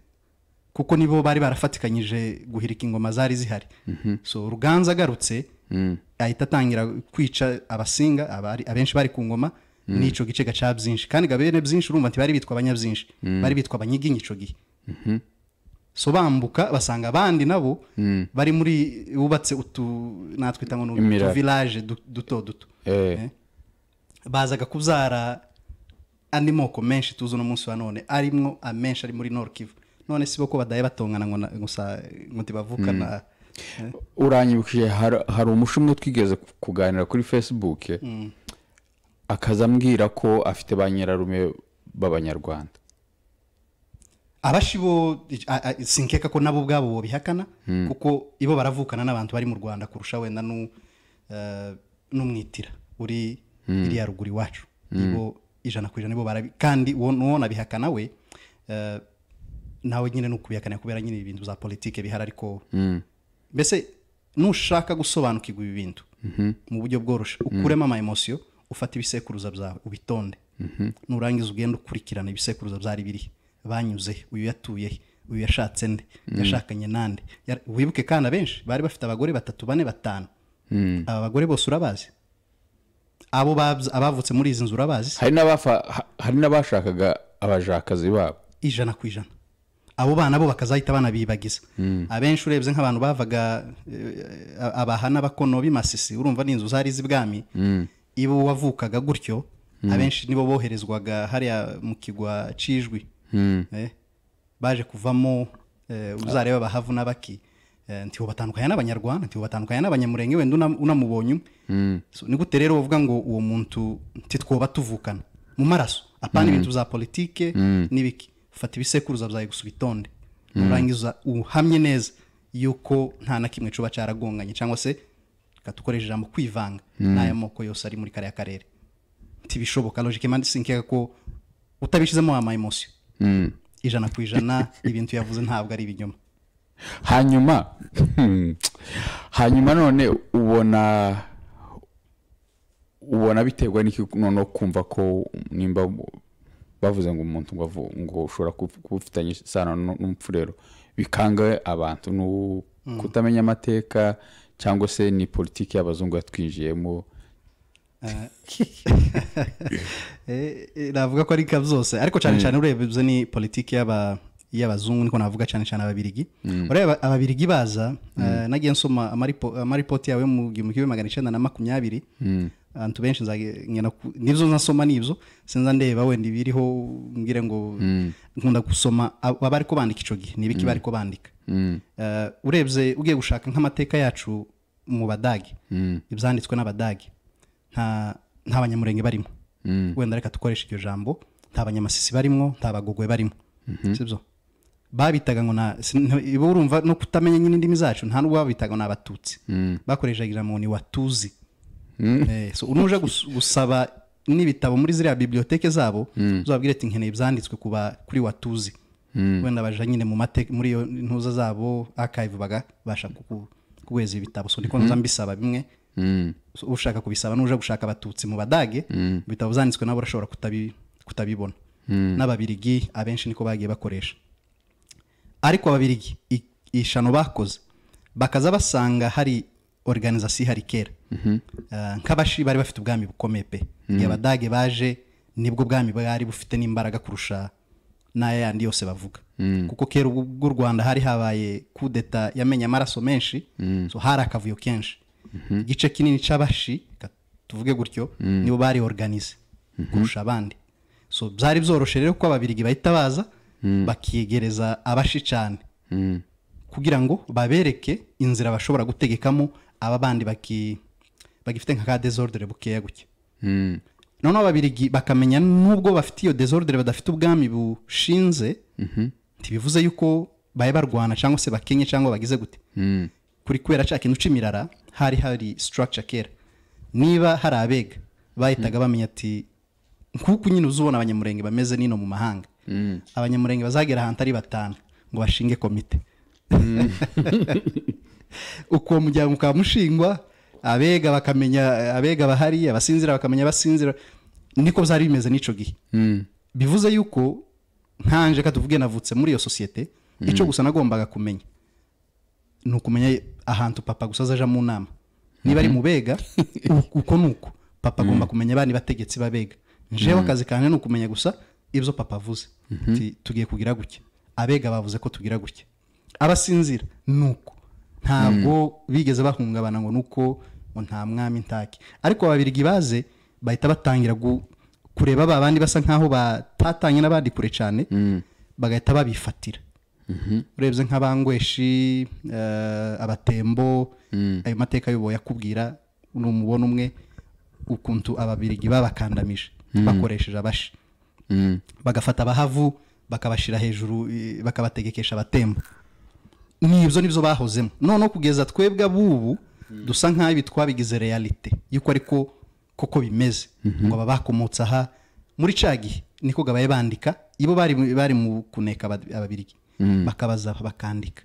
kuko nibo bari barafatikanyije guhirika ingoma zari zihari mhm. so ruganza agarutse Mm. ahita atangira kwica abasinga abenshi bari ku ngoma mm. n'ico gice gaca byinshi kandi gabene byinshi urumva ntibari bitwa abanyabyinshi bari bitwa mm. abanyiginya ico gihe mm-hmm. so basanga abandi nabo bari muri bubatse utu natwita ngo utuvilage duto duto eh. Eh? bazaga kubyara andi moko menshi tuzi uno munsi wa none arimwo amenshi ari muri nord none si bo ko badaye batongana ngo ngo ntibavukana uranyibukije hari umushinga twigeze kuganira kuri facebook akaza ambwira ko afite ba nyirarume b'abanyarwanda abashi sinkeka ko nabo ubwabo bihakana hmm. kuko ibo baravukana n'abantu bari mu rwanda kurusha wenda eh, n'umwitira uri hmm. iriya ruguru iwacu hmm. ibo ijana ku ijana nibo barabi kandi uwo nabihakana we eh, nawe nyine ni ukubihakana kubera nyine ibintu za politiki bihari ariko mbese nushaka gusobanukirwa ibi bintu mhm. mu buryo bworoshe mhm. ukuremo emosiyo ufata ibisekuruza byawe ubitonde mhm. nurangiza ugenda ukurikirana ibisekuruza byari biri banyuze uyu yatuye uyu yashatse nde yashakanye n'ande wibuke kandi abenshi bari bafite abagore batatu bane batanu aba bagore bose urabazi abo abavutse muri izi nzu urabazi hari n'abashakaga abajakazi babo ijana ku ijana abo bana bo bakazahita banabibagiza hmm. abenshi urebye nk'abantu bavaga eh, abahana bakono b'imasisi urumva ni inzu zari z'ibwami hmm. ibo wavukaga gutyo hmm. abenshi nibo boherezwaga hariya mu kigwa cijwi eh, baje kuvamo eh, uzareba bahavu n'abaki ntiho batandukanya n'abanyarwanda ntiho batandukanya n'abanyamurenge wenda unamubonye umwe ni gute rero uvuga ngo uwo muntu ntitwoba tuvukana mu maraso apana ibintu za politike n'ibiki fata ibisekuruza byagusura itonde urangiza uhamye neza yuko nta na kimwe cuba cyaragonganye cyangwa se katukoresha ijambo kwivanga hmm. n'aya moko yose ari muri kariya karere ntibishoboka logike mpande sinkeka ko utabishizemo ama emosiyo hmm. ijana ku ijana ibintu yavuze ntabwo ari ibinyoma hanyuma hanyuma none ubona ubona biterwa n'iki noneho kumva ko nimba bavuze ngo umuntu ngo ushobora kuba ufitanye isano rero bikanga abantu ni mm. kutamenya amateka cyangwa se ni politiki y'abazungu yatwinjiyemo eh. Eh, eh, navuga ko ari zose ariko cyane mm. cyane urebye ni politiki y'aba y'abazungu niko navuga cyane cyane ababirigi mm. ureba ababirigi baza nagiye nsoma amaripoti yawe mu gihumbi kimwe magana icyenda na makumyabiri abantu benshi n'ibyo nasoma n'ibyo sinza ndeba wenda ibiriho mbwire ngo mm. nkunda gusoma baba mm. bari bandika icyo mm. gihe eh, ni ibiki bari bandika urebye ugiye gushaka nk'amateka yacu mu badage ibyanditswe n'abadage nta banyamurenge barimo wenda reka dukoreshe iryo jambo nta banyamasisi barimo nta bagogwe barimo mm-hmm. sibyo babitaga ngo urumva no kutamenya nyine indimi zacu nta n'ubwo babitaga ni abatutsi bakoresheje ijambo ni watuzi Hmm? Eh, so uje gusaba n'ibitabo muri ziriya bibiliyoteke zabo hmm. uzababwire ati nkeneye ibyanditswe kuri watuzi hmm. wenda baje nyine mu mateka muri iyo ntuza zabo akayivu bagabasha kuguheza ibitabo so ndikubona uza mbisaba bimwe ushaka kubisaba n'uje gushaka abatutsi mu badage ibitabo byanditswe nabo urashobora kutabibona n'ababirigi abenshi niko bagiye bakoresha ariko ababirigi ishano bakoze bakaza basanga hari organizasiyo ihari kera ah, nk'abashi bari bafite ubwami bukomeye pe igihe abadage baje nibwo ubwami bwari bufite n'imbaraga kurusha n'aya yandi yose bavuga mm. kuko kera ubwo rwanda hari habaye kudeta yamenye amaraso menshi mm. hari akavuyo kenshi mm-hmm. igice kinini cy'abashi tuvuge gutyo mm. nibo bari organize mm-hmm. kurusha abandi so byari byoroshye rero ko ababirigi bahita baza bakiyegereza abashi cyane kugira ngo babereke inzira bashobora gutegekamo aba bandi bagifite nka ka desordere bukeya gutya hmm. noneho ababirigi bakamenya n'ubwo bafite iyo desordere badafite ubwami bushinze mhm. ntibivuze yuko bari barwana cyangwa se bakenye cyangwa bagize gute hmm. kuri kubera cya kintu cy'imirara hari hari structure kera niba hari abega bahitaga hmm. bamenya ati nk'uko nyine uzubona abanyamurenge bameze nino mu mahanga abanyamurenge bazagera ahantu ari batanu ngo bashinge komite uko muryango ukaba mushingwa abega bakamenya abega bahari abasinzira bakamenya basinzira niko byari bimeze n'icyo gihe hmm. bivuze yuko nkanje katuvuge navutse muri iyo sosiyete hmm. icyo gusa nagombaga kumenya ni ukumenya ahantu papa gusa azaja mu nama niba ari hmm. mu bega uko ni uko papa agomba kumenya abana bategetsi babega njewe akazi kanjye ni ukumenya gusa ibyo papa avuze tugiye kugira gutya abega bavuze ko tugira gutya abasinzira ni uko ntabwo hmm. bigeze bahungabana ngo nuko ngo nta mwami ntake ariko ababirigi baze bahita batangira kureba ba bandi basa nkaho batatanye n'abandi kure cyane hmm. bagahita babifatira mhm. urebye nk'abangweshi eh, abatembo hmm. ayo mateka y'ubu yakubwira ni umubona umwe ukuntu ababirigi babakandamije bakoresheje abashi bagafata abahavu bakabashyira hejuru eh, bakabategekesha abatembo n'ibyo nibyo bahozemo noneho kugeza twebwe abubu dusa nk'aho twabigize realite yuko ariko koko bimeze mhm. ngo baba bakomotse aha muri cya gihe niko gabaye bandika ibo bari bari mu kuneka ababirigi mhm. bakabaza bakandika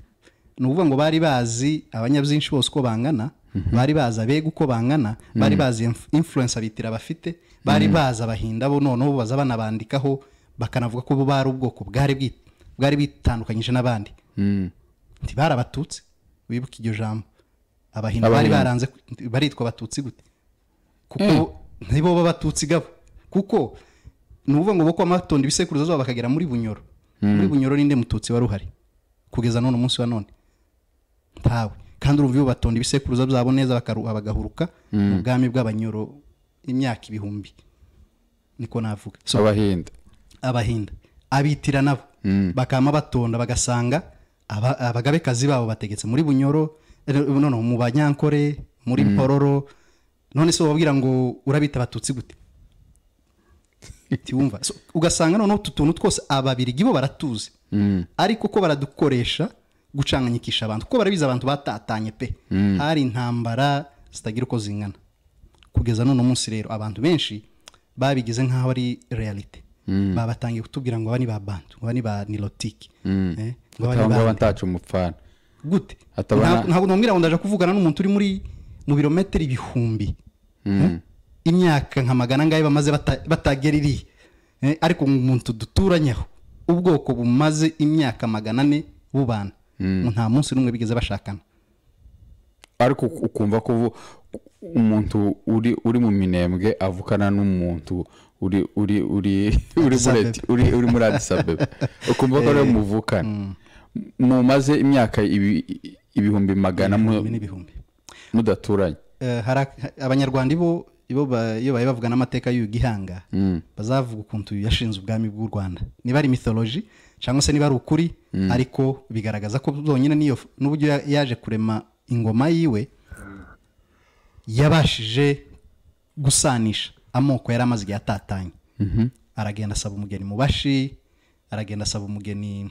ni ukuvuga ngo bari bazi abanyabyinshi bose uko bangana mhm. bari bazi abega uko bangana bari bazi influence bitira bafite bari bazi abahinda bo noneho baza banabandikaho bakanavuga ko bo bari ubwoko bwari bwitandukanyije n'abandi ntibari abatutsi wibuke iryo jambo abahinde bari baranze baritwa abatutsi gute kuko hmm. ntibo b'abatutsi gabo kuko ni ukuvuga ngo bo kwa ibisekuruza zabo bakagera muri bunyoro hmm. muri bunyoro ninde mututsi wari uhari kugeza none umunsi wa none ntawe kandi urumva iyo batonda ibisekuruza byabo neza bakaruha bagahuruka mu hmm. bwami bw'abanyoro imyaka ibihumbi niko navuga abahinda abahinda abitira nabo bakama batonda bagasanga abagabekazi babo bategetse muri bunyoro eh, none mu banyankore muri mm. pororo none se wababwira ngo urabita abatutsi gute wumva ugasanga noneho utu tuntu twose ababirigi bo baratuzi mm. ariko ko baradukoresha gucanganyikisha abantu kuko barabizi abantu batatanye pe mm. hari intambara zitagira uko zingana kugeza none umunsi rero abantu benshi babigize nk'aho ari realite babatangiye kutubwira ngo aba ni ba bantu aba ni ba nilotike eh? ngaba ntaca umupfana gute ntabwo namubwira ngo ndaje kuvugana n'umuntu uri muri mu birometero ibihumbi hmm. eh? imyaka nka magana angahe bamaze batagera iriya eh? ariko umuntu duturanyeho ubwoko bumaze imyaka magana ane bubana hmm. nta munsi n'umwe bigeze bashakana ariko ukumva ko umuntu uri uri mu minembwe avukana n'umuntu uri uri uri muri adisabebe ukumva ko ariwe eh. muvukana hmm. mumaze imyaka ibihumbi magana mudaturanye eh, abanyarwanda bo iyo bari bavuga n'amateka y'uyu gihanga mm. bazavuga ukuntu yashinze ubwami bw'u rwanda niba ari mitoloji cyangwa se niba ari ukuri mm. ariko bigaragaza ko zonyine n'iyo n'uburyo yaje kurema ingoma yiwe yabashije gusanisha amoko yari amaze igihe atatanye mhm. aragenda asaba umugeni mubashi aragenda asaba umugeni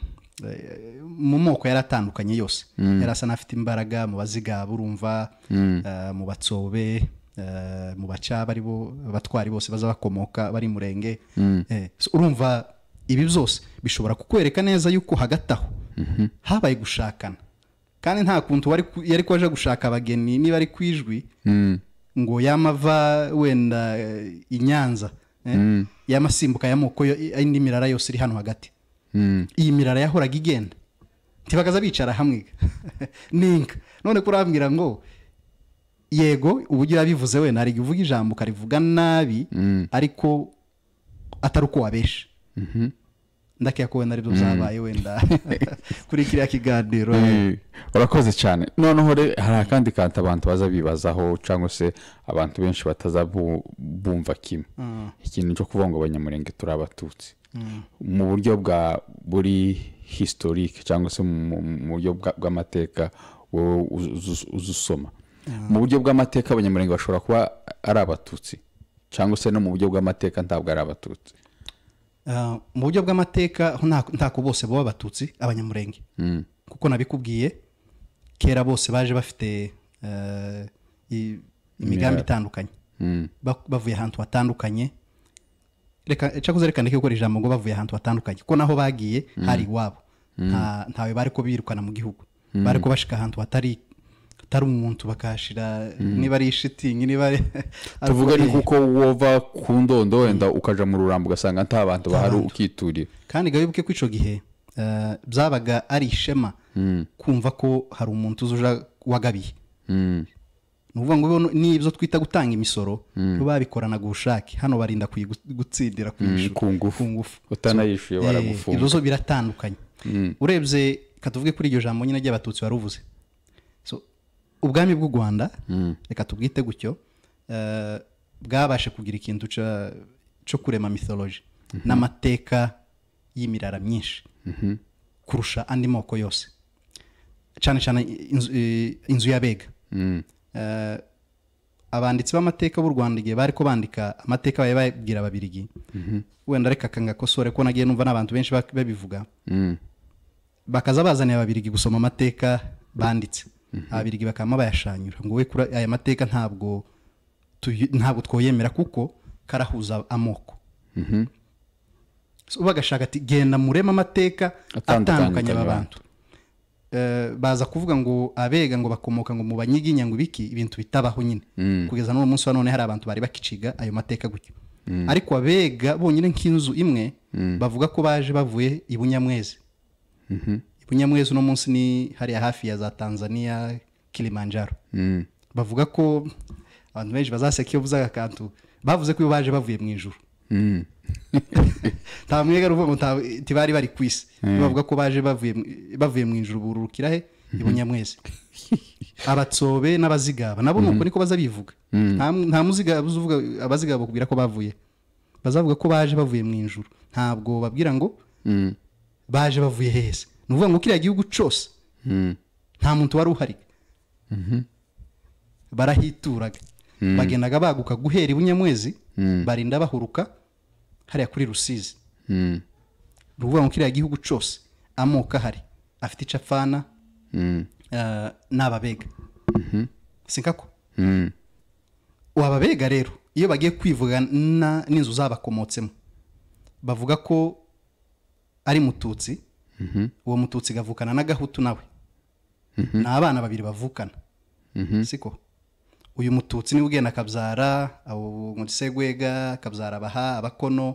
mu moko yari atandukanye yose mm. yari asa n'afite imbaraga mu baziga burumva mm. eh, mu batsobe eh, mu bacaba ari bo abatwari bose baza bakomoka bari murenge mm. eh, urumva ibi byose bishobora kukwereka neza yuko hagati aho mm-hmm. habaye gushakana kandi nta kuntu yari kuba gushaka abageni niba ari ku ijwi ngo yamava wenda i nyanza ya moko indi mirara yose iri hano hagati Hmm. iyi mirara yahoraga igenda ntibagaza bicara hamwe ninka none kurambwira ngo yego uburyo yabivuze we ntarengwa uvuga ijambo ukarivuga nabi hmm. ariko atari uko wabesha mhm. ndakeka ko hmm. wenda aribyo byabaye wenda kuri kiriya kiganiro urakoze cyane noneho hari akandi kantu abantu baza bibazaho cyangwa se abantu benshi bataza bumva kimwe ikintu cyo kuvuga ngo abanyamurenge turi abatutsi mu buryo bwa buri hisitorike cyangwa se mu buryo bw'amateka wowe uzusoma mu buryo bw'amateka abanyamurenge bashobora kuba ari abatutsi cyangwa se no mu buryo bw'amateka ntabwo ari abatutsi ah, mu buryo bw'amateka ntabwo bose baba abatutsi abanyamurenge mm. kuko nabikubwiye kera bose baje bafite eh, imigambi itandukanye mm. bavuye ahantu hatandukanye reka cyakuze reka ndeke gukoresha ijambo ngo bavuye ahantu hatandukanye kuko naho bagiye mm. hari iwabo mm. ntawe bari kubirukana mu gihugu mm. bari kubashika ahantu hatari atari umuntu bakashira niba ari ishitingi niba ari tuvuge ni kuko wova ku ndondo wenda ukaja mu rurambo ugasanga nta bantu bahari ukiturira kandi gabibuke ko icyo gihe eh, byabaga ari ishema kumva ko hari umuntu uza wagabiye ni ukuvuga ngo n'ibyo twita gutanga imisoro hmm. babikoranaga ubushake hano barinda gutsindira ku hmm, ngufu utanayishyuye baragufunga eh, ibyo zo biratandukanye hmm. urebye tuvuge kuri iryo jambo nyine ry'abatutsi wari uvuze ubwami bw'u rwanda reka tubwite gutyo eh, bwabashe kugira ikintu cyo kurema mitoloji n'amateka y'imirara myinshi kurusha andi moko yose cyane cyane inzu eh, y'abega Eh, abanditsi b'amateka b'u rwanda igihe bari ko bandika amateka bari babwira ababirigi mhm. wenda reka kangakosore ko nagiye numva n'abantu benshi babivuga mm. bakaza bazanira ababirigi gusoma amateka banditse ababirigi mhm. bakaba bayashanyura ngo we kuri aya mateka ntabwo ntabwo twoyemera kuko karahuza amoko mhm. bagashaka ati genda murema amateka atandukanye aba bantu Eh, baza kuvuga ngo abega ngo bakomoka ngo mu banyiginya ngo ibiki ibintu bitabaho nyine mm. kugeza n'uwo munsi wa none hari abantu bari bakiciga ayo mateka gutyo mm. ariko abega bonyine nk'inzu imwe mm. bavuga ko baje bavuye i bunyamwezi mm-hmm. i uno munsi ni hariya hafi ya za tanzania kilimanjaro bavuga ko abantu benshi bazaseka iyo vuzaga akantu bavuze ko iyo baje bavuye mu ijoro nta ruvuga ngo ntibari bari ku isi eh. bavuga ko baje bavuye bavuye mu injuru bururukira he mhm. ibunya mwese abatsobe n'abazigaba nabo nuko mhm. niko bazabivuga mhm. nta muziga uvuga abazigaba bakubwira ko bavuye bazavuga ko baje bavuye mu injuru ntabwo babwira ngo baje bavuye hese nuvuga ngo kiriya gihugu cyose nta muntu wari uhari barahituraga bagendaga baguka guhera ibunyamwezi barinda bahuruka hariya kuri rusizi ni ukuvuga ngo kiriya gihugu cyose amoko ahari afite icyo apfana hmm. eh, ni mhm. si ko hmm. wababega rero iyo bagiye kwivugana n'inzu zabakomotsemo bavuga ko ari mututsi mhm. uwo mututsi igavukana n'agahutu nawe mhm. ni abana babiri bavukana siko uyu mututsi niwe ugenda akabyara abo muri segwega akabyara abaha abakono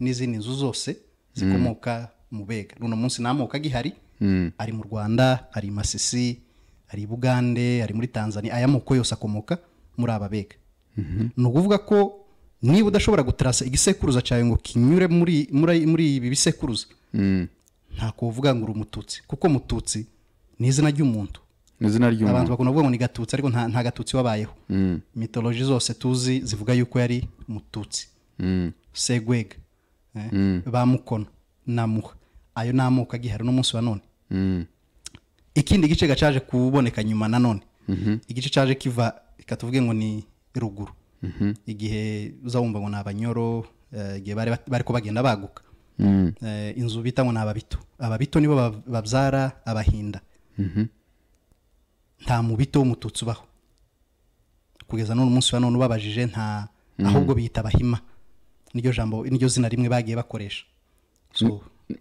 n'izindi nzu zose zikomoka mm. mu bega runo munsi nta moko agihari mm. ari mu rwanda ari i masisi ari i bugande ari muri tanzania aya moko yose akomoka muri aba bega mm-hmm. ni ukuvuga ko niba udashobora gutarasa igisekuruza cyawe ngo kinyure muri ibi bisekuruza mm. nta kuvuga ngo uri umututsi kuko mututsi ni izina ry'umuntu izina ry'umuntu abantu bakunda kuvuga ngo ni gatutsi ariko nta gatutsi wabayeho mitoloji mm. zose tuzi zivuga yuko yari umututsi mm. segwega eh, mm. ba mukono na muha ayo ni amoko agihari n'umunsi wa none ikindi gice gacaje kuboneka nyuma nanone mm-hmm. igice cyaje kiva katuvuge ngo ni ruguru mm-hmm. igihe uzawumva ngo ni abanyoro eh, igihe bari bagenda baguka eh, inzu bita ngo ni ababito ababito nibo babyara abahinda mm-hmm. nta mubito w'umututsi ubaho kugeza none umunsi wa none ubabajije nta ahubwo mm. biyita bahima niryo jambo niryo zina rimwe bagiye bakoresha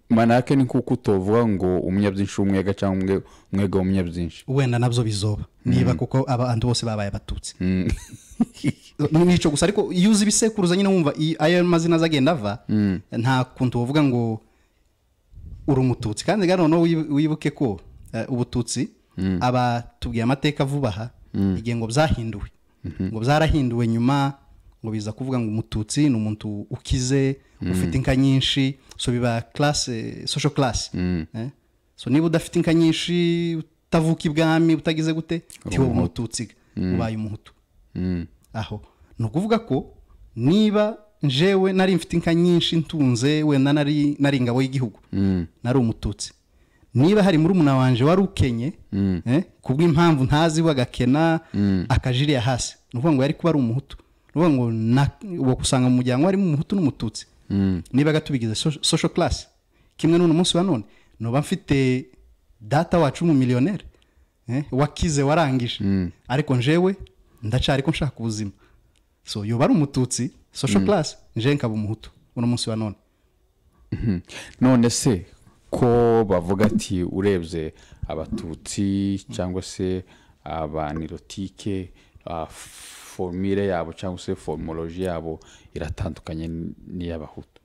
manake ni kuko utovuga ngo umunyabyinshi w'umwega cyangwa umwega w'umunyabyinshi wenda nabyo bizoba mm. niba kuko abantu bose babaye abatutsi mm. nicyo gusa ariko iyo uzi ibisekuruza nyine wumva ayo mazina azagenda ava nta kuntu uvuga ngo uri umututsi kandi noneho wibuke ko eh, ubututsi Mm. abatubwiye amateka vuba aha mm. igihe ngo byahinduwe mm-hmm. ngo byarahinduwe nyuma ngo biza kuvuga ngo umututsi ni umuntu ukize mm. ufite inka nyinshi so biba classe social class eh? so niba udafite inka nyinshi utavuka ibwami utagize gute ntiwowe umututsi ubaye umuhutu aho ni ukuvuga ko niba njewe nari mfite inka nyinshi ntunze wenda nari ingabo y'igihugu nari umututsi niba hari muri umuna wanje wari ukenye mm. eh impamvu ntazi wagakena mm. akajiri ya hasi nuko ngo yari kuba ari umuhutu ni ukuvuga ngo kusanga mu muryango harimo umuhutu n'umututsi mm. niba gatubigize social class kimwe n'uno munsi wa none nuba mfite data wacu mu millionaire eh wakize warangije mm. ariko njewe ndacha ariko nshaka ubuzima so yoba ari umututsi social mm. class njenka nkaba umuhutu uno munsi wa none mhm. none se ko bavuga ati urebye abatutsi cyangwa se abanirotike formire yabo cyangwa se formoloji yabo iratandukanye n'iy'abahutu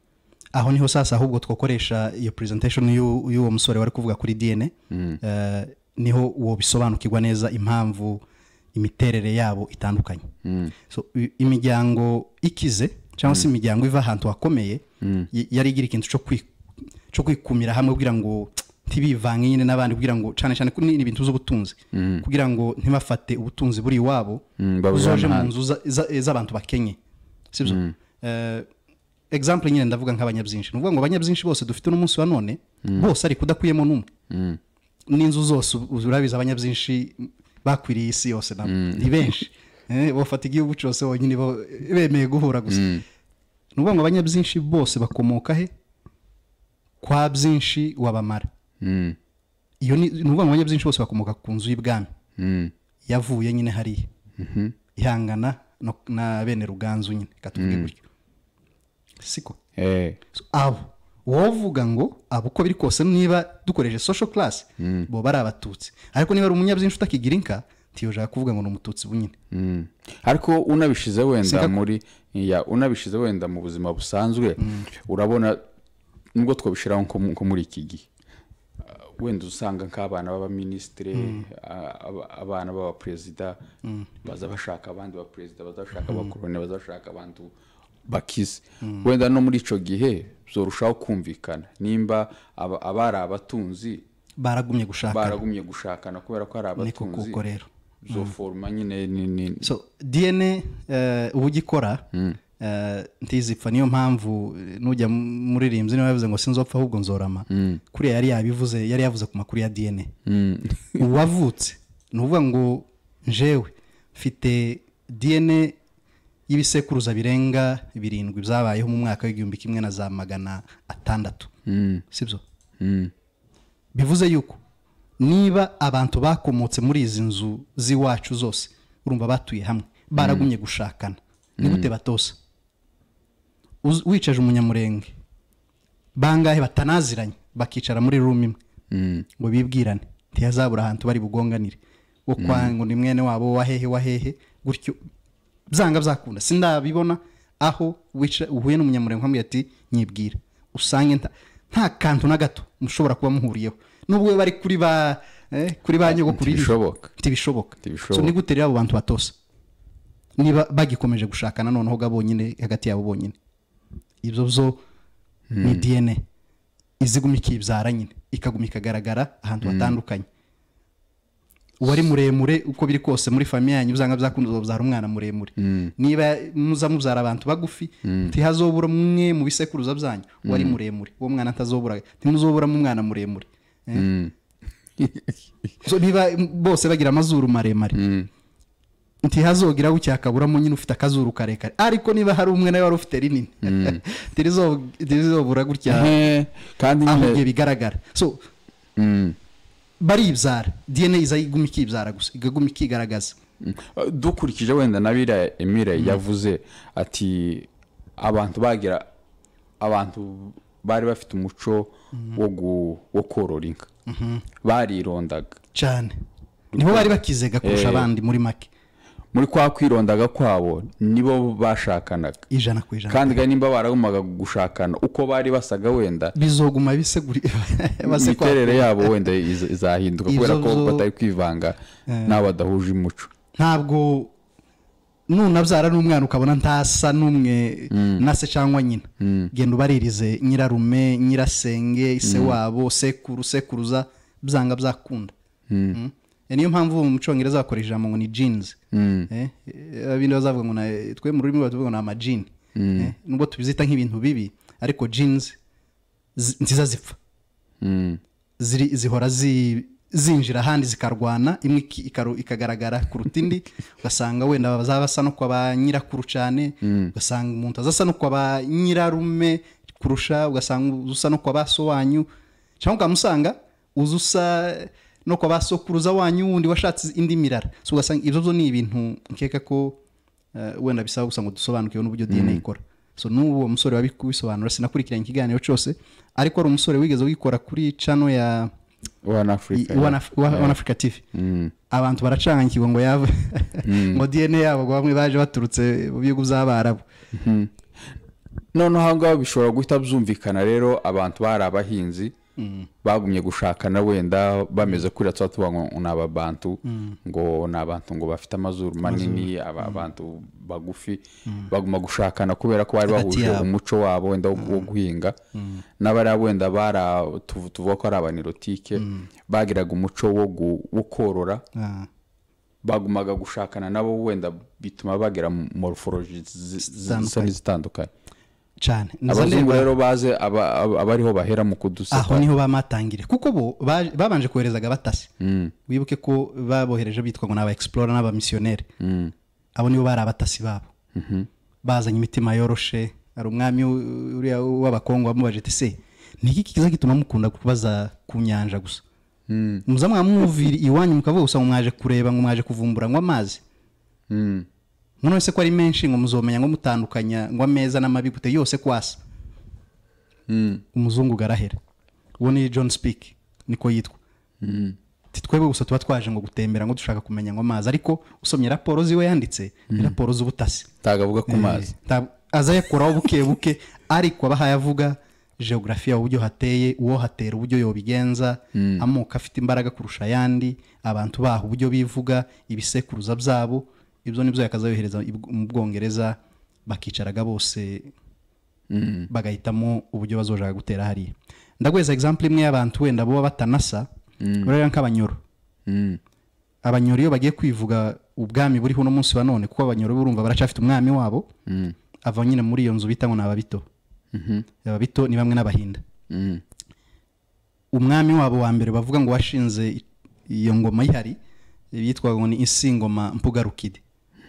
aho niho sasa ahubwo twakoresha iyo presentation y'uwo musore wari kuvuga kuri dna mm. eh, niho uwo bisobanukirwa neza impamvu imiterere yabo itandukanye mm. imiryango ikize cyangwa se mm. imiryango iva ahantu hakomeye yari igira ikintu cyo cyo kwikumira hamwe kugira ngo ntibivange nyine n'abandi kugira ngo cyane cyane ni ibintu z'ubutunzi mm. kugira ngo ntibafate ubutunzi buri iwabo mm, buzoje mu nzu z'abantu bakenye sibyo mm. eh, example nyine ndavuga nk'abanyabyinshi ni ukuvuga ngo abanyabyinshi bose dufite n'umunsi wa none bose ariko udakuyemo n'umwe n'inzu zose urabizi abanyabyinshi bakwiriye isi yose ni benshi eh, bafata igihugu cyose bonyine bemeye guhura gusa ni ukuvuga ngo abanyabyinshi bose bakomoka he kwa byinshi wabamara mm. iyo ni ukuvuga ngo byinshi bose bakomoka ku nzu y'ibwami mm. yavuye nyine hariya mm-hmm. ihangana na bene ruganzu nyine ikatubwira mm. gutyo siko eh. abo wowe uvuga ngo abo uko biri kose niba dukoresheje social class bo bari abatutsi ariko niba ari umunyabyinshi utakigira inka ntiyoje kuvuga ngo ni umututsi bunyine ariko unabishize wenda muri unabishize wenda mu buzima busanzwe urabona nubwo twabishyiraho nko muri iki gihe uh, wenda usanga nk'abana b'abaminisitire mm. uh, abana b'abaperezida mm. baza bashaka abandi baperezida baza bashaka mm. abakoroni baza bashaka abantu bakize wenda no muri icyo gihe zorushaho kumvikana nimba abari abatunzi baragumye gushakana baragumye gushakana kubera ko hari abatunzi zo foruma nyine ni so dna uba uh, ugikora Eh, ntizipfa niyo mpamvu eh, nujya muririmbyi niba yavuze ngo sinzopfa ahubwo nzorama mm. kuriya yari yabivuze yari yavuze ku makuru ya dna mm. uwavutse ni ukuvuga ngo njewe mfite dna y'ibisekuruza birenga birindwi byabayeho mu mwaka w'igihumbi kimwe na za magana atandatu mm. sibyo bivuze yuko niba abantu bakomotse muri izi nzu z'iwacu zose urumva batuye hamwe baragumye gushakana ni gute batosa wicaje umunyamurenge bangahe batanaziranye bakicara muri rumu imwe mm. ngo bibwirane ntiyazabura ahantu bari bugonganire wo mm. ngo ni mwene wabo wahehe wahehe gutyo byanga byakunda sindabibona aho uhuye n'umunyamurenge nkambwira ati nyibwira usange nta kantu na gato mushobora kuba muhuriyeho nubwo bari kuri ba eh, kuri ba nyogokuru ntibishoboka ni gute abo bantu batosa niba bagikomeje gushakana noneho bonyine hagati yabo bonyine ibyo byo ni hmm. dna iziguma ikibyara nyine ikaguma ikagaragara ahantu hmm. hatandukanye uwari muremure uko biri kose muri famiye yanyu uzanga byakunda uzabyara umwana muremure hmm. niba muza mubyara abantu bagufi ntihazobura umwe mu bisekuruza byanyu uwari muremure uwo mwana atazobura ntimuzoburamo umwana muremure eh? niba bose bagira amazuru maremare ntihazogira gucyakaburamo nyine ufite akazuru karekare ariko niba hari umwe nawe wari ufite rinini ntirizobura hmm. gutya aho igihe bigaragara so hmm. baribyara dna iza iguma ikibyara gusa ikaguma ikigaragaza hmm. dukurikije wenda na biriya emile yavuze ati abantu bagira abantu bari bafite umuco wo korora inka barirondaga cyane nibo bari bakizega kurusha eh. abandi muri make muri kwa kwirondaga kwabo nibo bashakanaga ijana ku ijana kandi nimba baragumaga gushakana uko bari basaga wenda bizoguma biseguriye imiterere yabo wenda izahinduka kubera ko batari kwivanga eh. n'abo badahuje umuco ntabwo nunabyara n'umwana ukabona ntasa n'umwe mm. na se cyangwa nyina mm. genda ubaririze nyirarume nyirasenge ise mm. wabo sekuru sekuruza byanga byakunda Eh, niyo mpamvu mu cyongereza bakoresha ijambo ngo ni jinizi mm. eh, eh, ibindi bazavuga ngo twe mu rurimi bavuga ngo ni amajini mm. nubwo tubizita nk'ibintu bibi ariko jinizi nziza zipfa mm. zihora zinjira ahandi zikarwana imwe ikagaragara kuruta indi ugasanga wenda bazaba basa no kwa ba nyirakuru cyane ugasanga umuntu azasa no kwa ba nyirarume kurusha ugasanga usa no kwa ba wanyu cyangwa ukamusanga uza nuko basokuruza wanyu wundi washatse indi mirara ugasanga ibyo byo ni ibintu nkeka ko eh, wenda bisaba gusa ngo dusobanukiwe n'uburyo mm. dna ikora so n'ubu uwo musore wabikubisobanura sinakurikiranye ikiganiro cyose ariko ari umusore wigeze wikora kuri cano ya one africa tv mm. abantu baracanganyikirwa ngo yava mm. ngo dna yabo ngo bamwe baje baturutse mu bihugu by'abarabu mm-hmm. noneho aho ngaho bishobora guhita byumvikana rero abantu bari abahinzi bagumye gushakana wenda bameze kurira tuba tuba ngo ni ababantu ngo ni abantu ngo bafite amazuru manini aba mm. bantu bagufi mm. baguma gushakana kubera ko bari bahuje umuco wabo wenda wo mm. guhinga n'abariya wenda tuvuga ko ari abanirotike bagiraga umuco wo korora ah. bagumaga gushakana nabo wenda bituma bagira moroforoji zitandukanye cyane abazungu rero baze abariho bahera mu kuduseka aho niho bamatangire kuko bo babanje koherezaga batase mm. wibuke ko babohereje bitwa ngo ni aba egisipurora n'abamisiyoneri mm. abo nibo bari abatasi babo mhm. bazanye imitima yoroshe hari umwami uriya w'abakongo wamubaje ati se niki iki kiza gituma mukunda kubaza ku nyanja gusa mm. muza mwamwumvira iwanyu mukavuga gusa ngo mwaje kureba ngo mwaje kuvumbura ngo amazi none se ko ari menshi ngo muzomenya ngo mutandukanya ngo ameza n'amabi gute yose kwasa hmm. umuzungu ugarahera uwo ni john speak niko yitwa hmm. twebwe gusa tuba twaje ngo gutembera ngo dushaka kumenya ngo amazi ariko usomye raporo ziwe yanditse ni hmm. raporo z'ubutasi ntagavuga ku eh, mazi aza yakuraho buke buke ariko abahaye avuga geografiya uburyo hateye uwo hatera uburyo yobigenza amoko afite imbaraga kurusha ayandi abantu baho uburyo bivuga ibisekuruza byabo ibyo nibyo yakazayohereza mu bwongereza bakicaraga bose hmm. bagahitamo uburyo bazojaga gutera hariya ndaguheza egisample imwe y'abantu wenda baba batanasa barera hmm. nk'abanyoro hmm. abanyoro iyo bagiye kwivuga ubwami buriho uno munsi wa none kuko abanyoro burumva baracafite umwami wabo ava nyine muri iyo nzu bita ngo ni ababito mm-hmm. ababito ni bamwe n'abahinda umwami wabo wa mbere bavuga ngo washinze iyo ngoma ihari yitwa ngo ni insingoma mpugarukide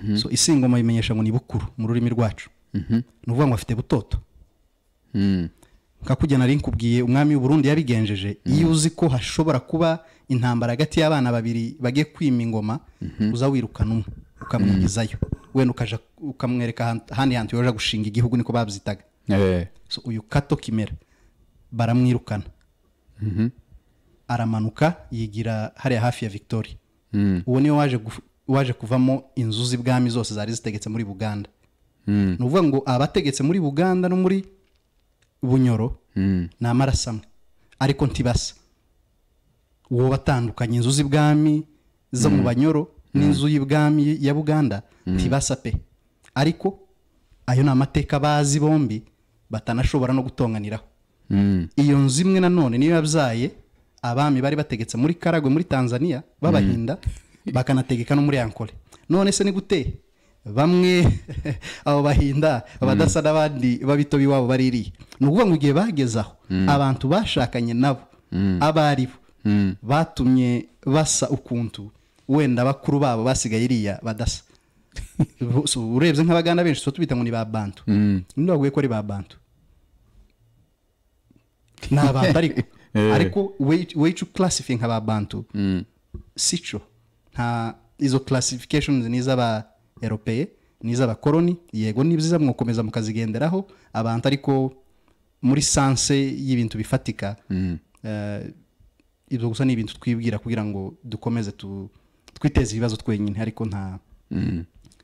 Mhm. so isingoma bimenyesha ngo ni bukuru mu rurimi rwacu mhm. ni ukuvuga ngo afite butoto hmm. nkakujya nari nkubwiye umwami Burundi yabigenjeje mhm. iyo uzi ko hashobora kuba intambara hagati y'abana babiri bagiye kwima ingoma uza wirukana umwe ukamwigizayo wenda ukamwereka ahandi hantu yoje gushinga igihugu niko babyitaga eh. uyu kato kimera baramwirukana aramanuka yigira hariya hafi ya victoria hmm. uwo niwe waje waje kuvamo inzu z'ibwami zose zari zitegetse muri buganda hmm. ni ukuvuga ngo abategetse muri buganda no muri bunyoro hmm. ni amaraso amwe ariko ntibasa uwo batandukanye inzu z'ibwami zo mu hmm. banyoro n'inzu y'ibwami ya buganda ntibasa pe ariko ayo ni amateka bazi bombi batanashobora no gutonganiraho iyo nzu imwe nanone niyo yabyaye abami bari bategetse muri karagwe muri tanzania b'abahinda bakanategeka no muri yankore none se ni gute bamwe abo bahinda hmm. abadasa n'abandi babito b'iwabo baririye ni ukuvuga ngo igihe bageze aho hmm. abantu bashakanye nabo hmm. abari bo batumye basa ukuntu wenda bakuru babo basigaye iriya badasa urebye nk'abaganda benshi tuba tubita ngo ni ba bantu niba baguye ko ari ba bantu ni abantu ariko eh. ariko weyicu karasifi nka ba bantu sico nta izo classifications nizaba iz'aba eropeye ni yego ni byiza mwakomeza mukazigenderaho abantu ariko muri sanse y'ibintu bifatika mm. eh, ibyo gusa ni ibintu twibwira kugira ngo dukomeze twiteze ibibazo twenyine ariko nta mm.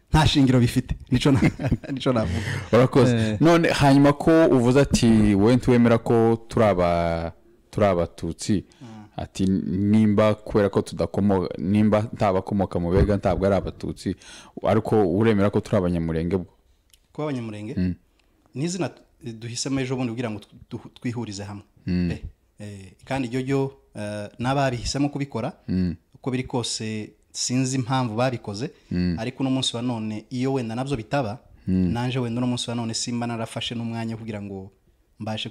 nta shingiro bifite nicyo navuga urakoze eh. none hanyuma ko uvuze ati wowe ntiwemera ko turi abatutsi ah. ati nimba kubera ko tudakomoka nimba ntabakomoka mu bega ntabwo ari abatutsi ariko uremera ko turi abanyamurenge bwo kuba abanyamurenge mm. ni izina duhisemo ejo bundi kugira ngo twihurize hamwe mm. eh, eh, kandi iryo ryo eh, n'ababihisemo kubikora mm. uko biri kose sinzi impamvu babikoze ariko uno munsi wa none iyo wenda nabyo bitaba nanje wenda uno munsi wa none simba narafashe n'umwanya kugira ngo mbashe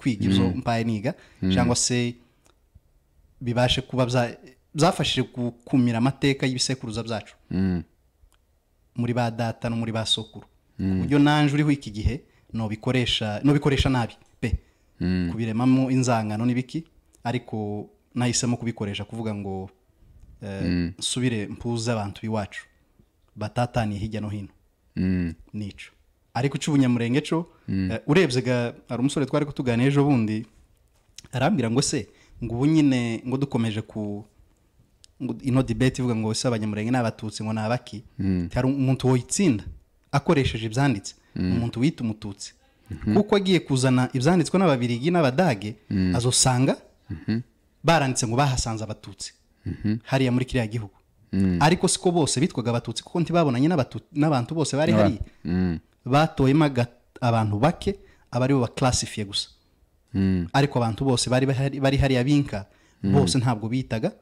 kwiga ibyo mbaye niga cyangwa se bibashe kuba byafashije gukumira amateka y'ibisekuruza byacu mm. muri ba data no muri ba sokuru ku mm. nanjye uriho iki gihe ntubikoresha nabi pe mm. kubiremamo inzangano n'ibiki ariko nahisemo kubikoresha kuvuga ngo eh, subire mpuze abantu b'iwacu batataniye hirya no hino nica ariko uca ubunyamurenge cyo eh, urebye hari umusore twari kutuganira ejo bundi arambwira ngo se ngo ubu nyine ngo dukomeje ku ino debate ivuga ngo ese abanyamurenge ni abatutsi ngo ni abaki hmm. hari umuntu woyitsinda akoresheje ibyanditse hmm. umuntu wita umututsi hmm. kuko agiye kuzana ibyanditswe n'ababirigi n'abadage azosanga baranditse ngo bahasanze abatutsi hariya muri kiriya gihugu ariko siko bose bitwaga abatutsi kuko ntibabonanye n'abantu bose bari hariya batoyemo abantu bake aba aribo bakilasifiye gusa Mm. ariko abantu bose bari bari hariya binka mm. bose ntabwo bitaga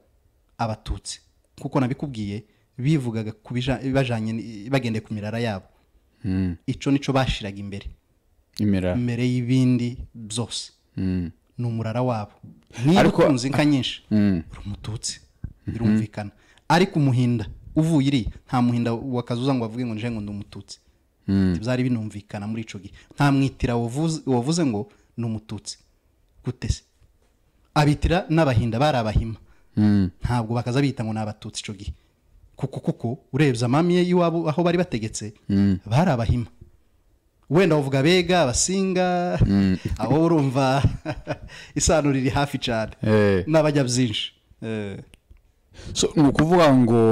abatutsi kuko nabikubwiye bivugaga ku bajyanye bagendeye ku mirara yabo mm. icyo nicyo bashiraga imbere imbere y'ibindi byose ni umurara wabo niba utunze inka nyinshi uramututsi mm-hmm. birumvikana ariko umuhinda uvuye iri nta muhinda wakazuza ngo bavuge ngo nje ngo ndi umututsi byari binumvikana muri icyo gihe nta mwitira wavuze ngo ni umututsi gute se abitira n'abahinda bari abahima hmm. ntabwo bakaza bita ngo ni abatutsi icyo gihe kuko kuko urebye amamiye y'iwabo aho bari bategetse hmm. bari abahima wenda bavuga abega abasinga hmm. abo urumva isano riri hafi cyane eh. n'abajya byinshi eh. ni ukuvuga ngo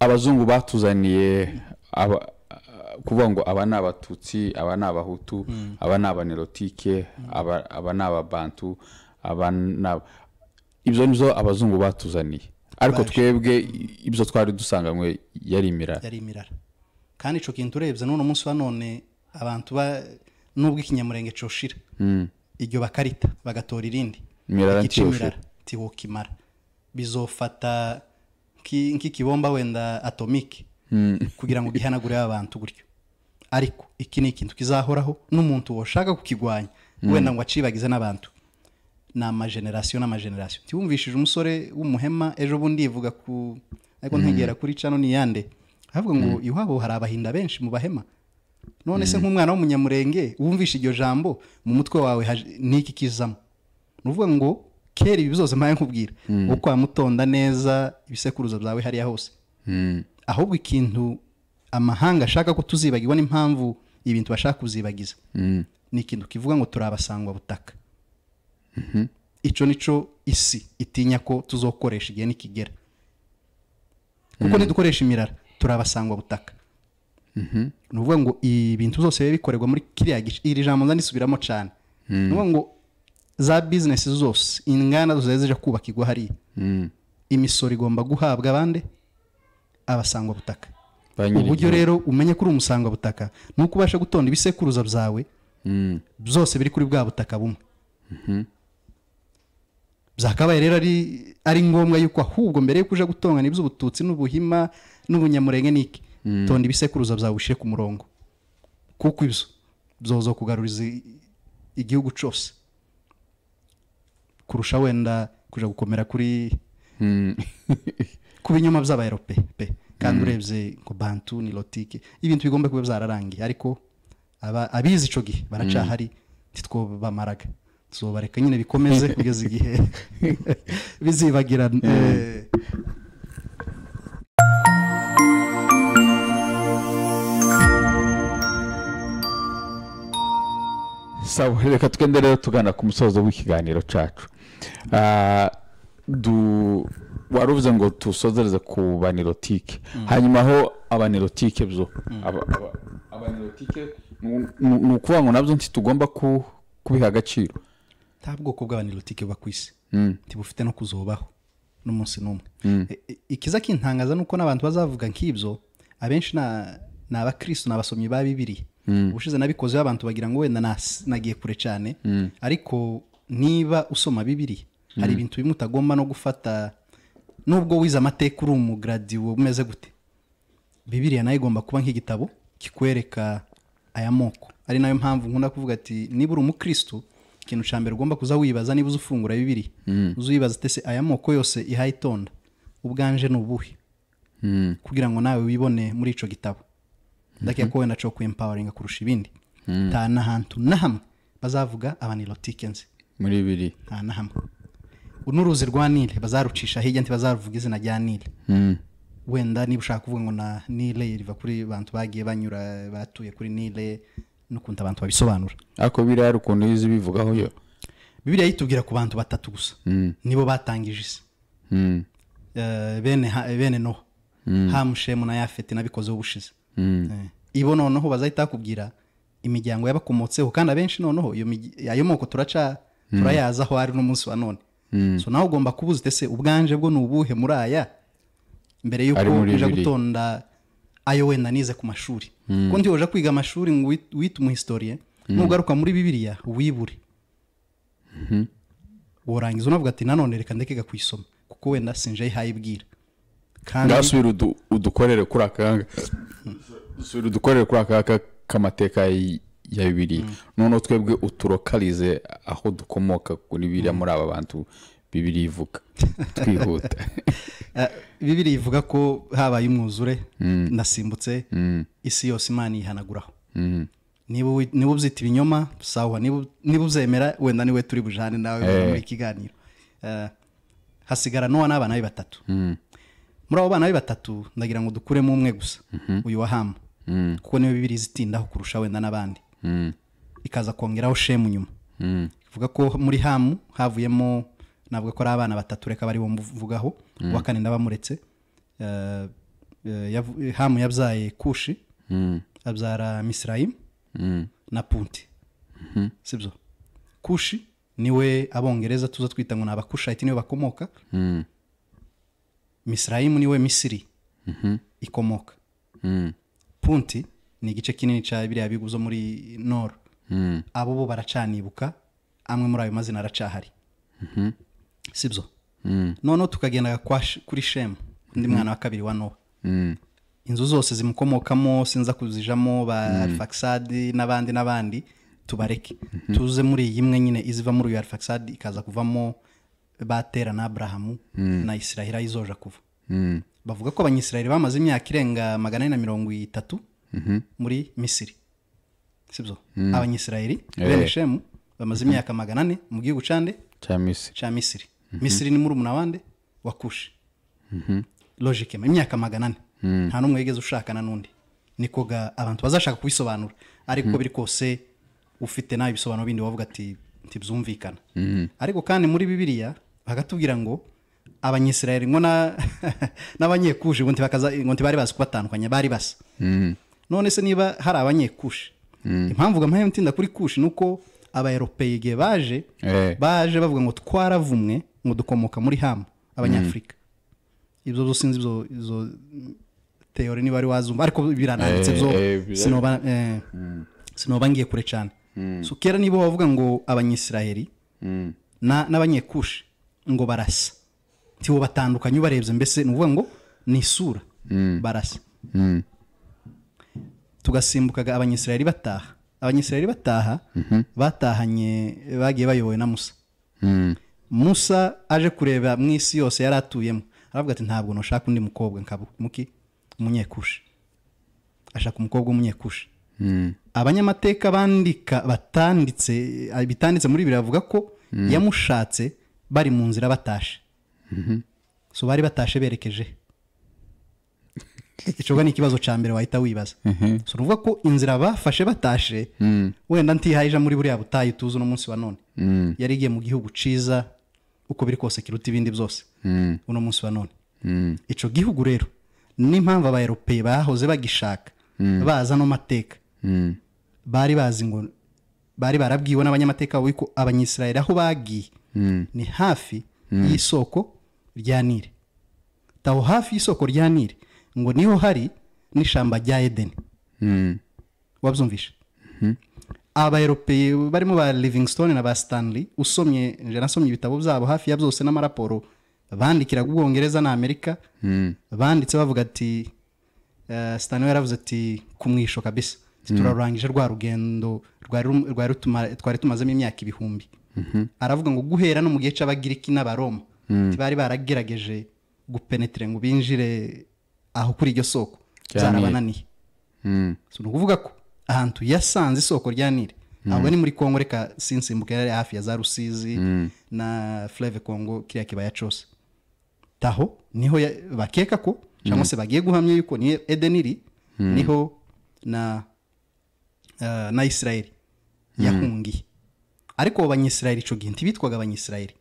abazungu batuzaniye ukuvuga ngo aba ni abatutsi aba ni abahutu hmm. aba ni abanerotike hmm. aba ni ababantu aba ni ibyo ni byo abazungu batuzaniye ariko twebwe ibyo twari dusanganywe yari imirara yari imirara kandi icyo kintu urebye n'uno munsi wa none abantu ba nubwo ikinyamurenge coshira hmm. iryo bakarita bagatora irindi imirara ntiyoshira tiwokimara bizofata nk'ikibomba wenda atomike kugira ngo gihanagure abantu gutyo ariko iki ni ikintu kizahoraho n'umuntu washaka kukigwanya mm. wenda ngo acibagize n'abantu ni amajenerasiyo n'amajenerasiyo ntiwumvishije umusore w'umuhema ejo bundi yivuga ku ariko hmm. ntegera kuri cano ni yande havuga ngo mm. iwabo hari abahinda benshi mu bahema none se hmm. nk'umwana w'umunyamurenge wumvishe iryo jambo mu mutwe wawe n'iki kizamo ni ukuvuga ngo kera ibi byose mpaye nkubwira hmm. uko mutonda neza ibisekuruza byawe hariya hose ahubwo ikintu amahanga ashaka ko tuzibagirwa n'impamvu ibintu bashaka kuzibagiza mm. ni ikintu kivuga ngo turabasangwa butaka mhm. icyo nicyo isi itinya ko tuzokoresha igihe nikigera kuko mm. nidukoresha imirara turabasangwa butaka mhm. ni ukuvuga ngo ibintu zose biba bikorerwa muri kiriya gice iri jambo ndisubiramo cyane mm. ni ukuvuga ngo za bizinesi zose inganda zose zije igwa hariya imisoro igomba guhabwa abandi abasangwa butaka uburyo rero umenye ko uri butaka ni uko ubasha gutonda ibisekuruza byawe hmm. byose biri kuri bwa butaka bumwe mhm. byakabaye rero ari ari ngombwa yuko ahubwo mbere yuko uje gutongana iby'ubututsi n'ubuhima n'ubunyamurenge n'iki hmm. tonda ibisekuruza byawe ushyire ku murongo kuko ibyo byozo kugaruriza igihugu cyose kurusha wenda kujya gukomera kuri hmm. ku binyoma by'abayerope pe kandi mm. urebye ngo bantu ni lotike ibintu bigomba kuba byararangiye ariko abizi icyo gihe baracahari mm. ntitwo bamaraga bareka nyine bikomeze kugeza igihe bizibagirana mm. eh. sawa reka tugende rero tugana ku musozo w'ikiganiro cyacu ah, wari uvuze ngo tusosereze ku banirotike hanyuma aho abanirotike byo mm. abanirotike ni ukuvuga ngo nabyo ntitugomba kubiha agaciro nta bwoko bw'abanirotike buba ku isi mm. ntibufite no kuzobaho n'umunsi n'umwe mm. ikiza kintangaza ni uko n'abantu bazavuga nk'ibyo abenshi ni abakirisitu ni abasomyi ba bibiri ubushize nabikozeho abantu bagira ngo wenda nagiye kure cyane ariko niba usoma bibiri hari ibintu bimwe utagomba no gufata nubwo wize amateka uri umugradiwo umeze gute bibiriya nayo igomba kuba nk'igitabo kikwereka aya moko ari nayo mpamvu nkunda kuvuga ati niba uri umukirisitu ikintu cya mbere ugomba kuza wibaza niba uzi ufungura bibiri mm. uzi wibaza utese aya moko yose ihayitonda ubwanje ni ubuhe mm. kugira ngo nawe wibone muri icyo gitabo mhm. ndakeka ko wenda cyo kuempawaringa kurusha ibindi nta mm. n'ahantu na hamwe bazavuga abanilotike nzi muri bibiri nta na n'uruzi rwa nile bazarucisha hirya ntibazaruvuga izina rya nile hmm. wenda niba ushaka kuvuga ngo na nile riva kuri bantu bagiye banyura batuye kuri nile n'ukuntu abantu babisobanura ariko biriya hari ukuntu uzi bivugaho yo biriya yitubwira ku bantu batatu gusa hmm. nibo batangije isi hmm. eh, bene noho hamushemu na yafeti nabikozeho ubushize eh. ibo noneho bazahita bakubwira imiryango yabakomotseho kandi abenshi noneho ayo moko turaca turayazi aho ari n'umunsi wa none Mm. so nawe ugomba kuba uzite se ubwanje bwo ni ubuhe muri aya mbere yuko uje gutonda ayo wenda nize ku mashuri mm. kuko ntiwoje kwiga amashuri ngo wite umuhistoriye mm. nugaruka muri bibiriya wibure mm-hmm. worangiza unavuga ati nanone reka ku kuyisoma kuko wenda sinje ihayibwira kandi ngasubira udukorere kuri aka usubira hmm. udukorere kuri aka k'amateka ya bibiri mm. noneho twebwe uturokarize aho dukomoka kuri biriya mm. muri aba bantu bibiri ivuga twihuta eh, bibiri ivuga ko habaye umwuzure mm. nasimbutse isi yose imana yihanaguraho niba ubyita ibinyoma sawa niba uzemera wenda niwe turi bujane nawe eh. muri ikiganiro eh, hasigara n'uwa n'abana be batatu muri abo bana be batatu ndagira ngo dukuremo umwe gusa mhm. uyu wa hamu kuko niwe bibiri zitindaho kurusha wenda n'abandi Hmm. ikaza kongeraho shemu nyuma hmm. ivuga ko muri hamu havuyemo navuga ko ari abana batatu reka bari bumuvugaho hmm. uwa kane ndabamuretse eh, eh, hamu yabyaye kushi abyara misirayimu na punti sibyo kushi niwe abongereza tuza twita ngo ni abakushayiti niwe bakomoka misirayimu niwe misiri ikomoka punti ni igice kinini cya biriya bigo muri noro hmm. abo bo baracanibuka amwe muri ayo mazina aracahari mhm. sibyo hmm. noneho tukagenda kuri shemu undi mwana wa kabiri wa nowa hmm. inzu zose zimukomokamo sinza kuzijamo ba fakisadi n'abandi n'abandi tubareke mhm. tuze muri iyi imwe nyine iziva muri uyu arifakisadi ikaza kuvamo batera na aburahamu na isirahira izoja kuva bavuga ko abanyisirahira bamaze imyaka irenga magana ane na mirongo itatu muri misiri sibyo hmm. abanyisirayeri eh. bene bamaze imyaka magana ane mu gihugu cande cya misiri hmm. misiri ni muri umunabande wakushe hmm. logike imyaka magana ane nta n'umwe wigeze ushakana n'undi ni koga abantu bazashaka kubisobanura ariko biri kose ufite nawe ibisobanuro bindi wavuga ati byumvikana ariko kandi muri bibiliya bakatubwira ngo abanyisirayeri ngo n'abanyekuje ngo ntibari bazi kubatandukanya bari basa none se niba hari abanyekushi hmm. impamvu mpamvu ntinda kuri kushi ni uko abayeropeye igihe baje eh. baje bavuga ngo twaravumwe ngo dukomoka muri hamu abanyafurika hmm. ibyo byo sinzi izo teori niba ari wazumva ariko birananditse eh, byo eh, hmm. sinoba ngiye kure cyane kera nibo wavuga ngo abanyisiraheri n'abanyekushi ngo barasa ntibo batandukanye ubarebye mbese ni ukuvuga ngo ni isura barasa tugasimbukaga abanyisirayeli bataha abanyisirayeli bataha mhm. batahanye bagiye bayobowe na musa mm. musa aje kureba mu isi yose yari atuyemo aravuga ati ntabwo nushaka undi mukobwa muki umunyekusha ashaka umukobwa w'umunyekusha mm. abanyamateka bandika batanditse bitanditse muri biravuga ko mm. yamushatse bari mu nzira batashe mhm. so bari batashe berekeje icyo ni ikibazo cya mbere wahita wibaza mhm. si ukuvuga ko inzira bafashe batashe mm. wenda ntihayeje muri buriya butayu tuzi uno munsi wa none mm. yari igiye mu gihugu cyiza uko biri kose kiruta ibindi byose mm. uno munsi wa none icyo gihugu rero n'impamvu abayeropeye bahoze bagishaka baza ano mateka bari bazi ngo bari barabwiwe n'abanyamateka wiko abanyisirayeli aho bagiye ni hafi y'isoko rya nire taho hafi y'isoko rya nire ngo niho hari n'ishyamba rya edeni hmm. wabyumvishe hmm. abayeropeye barimo ba livingstone na ba stanley usomye nasomye ibitabo byabo hafi ya byose n'amaraporo bandikiraga ubwongereza na amerika hmm. banditse bavuga ati eh, stanley yaravuze ati kumwisho kabisa turarurangije rwa rugendo twari tumazemo imyaka ibihumbi aravuga ngo guhera no mu gihe cy'abagiriki n'abaroma bari baragerageje gupenetire ngo binjire aho kuri iryo soko zarabananiye hmm. si ni ukuvuga ko ahantu yasanze isoko rya nire hmm. ntabwo ni muri kongo reka sinsimbuka yari hafi ya za rusizi hmm. na fureve kongo kiriya kibaya cyose taho niho bakeka ko cyangwa se bagiye guhamya yuko niyo edeniri niho na eh, na isirayeli yahungiye ariko abanyisirayeli icyo gihe ntibitwaga abanyisirayeli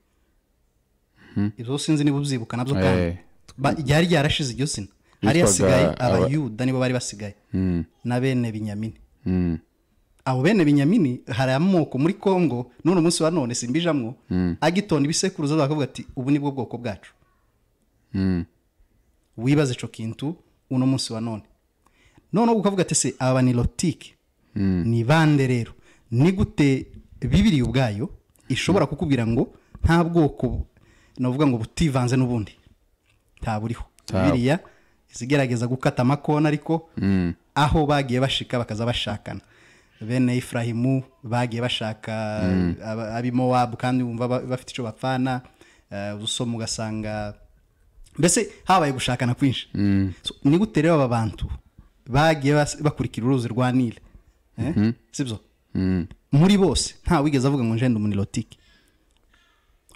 izo sinzi niba ubyibuka nabyo eh, kandi ryari ryarashize iryo zina hari hasigaye abayuda nibo bari basigaye hmm. na bene binyamini hmm. abo bene binyamini hari amoko muri congo none umunsi wa none simbijamwo hmm. agitonda ibisekuruza bakavuga ati ubu ni bwo bwoko bwacu wibaze icyo kintu uno munsi wa none noneho ukavuga ati se aba ni lotike ni bande rero ni gute bibiri ubwayo ishobora kukubwira ngo nta bwoko navuga ngo butivanze n'ubundi nta buriho izigerageza gukata amakona ariko mm. aho bagiye bashika bakaza bashakana bene ifurahimu bagiye bashaka mm. abimowabu kandi bumva bafite icyo bapfana eh, usoma ugasanga mbese habaye gushakana kwinshi mm. ni gute rero aba bantu bagiye bakurikira uruzi rwa nile eh? mm-hmm. sibyo muri bose nta wigeze avuga ngo njyende umunirotike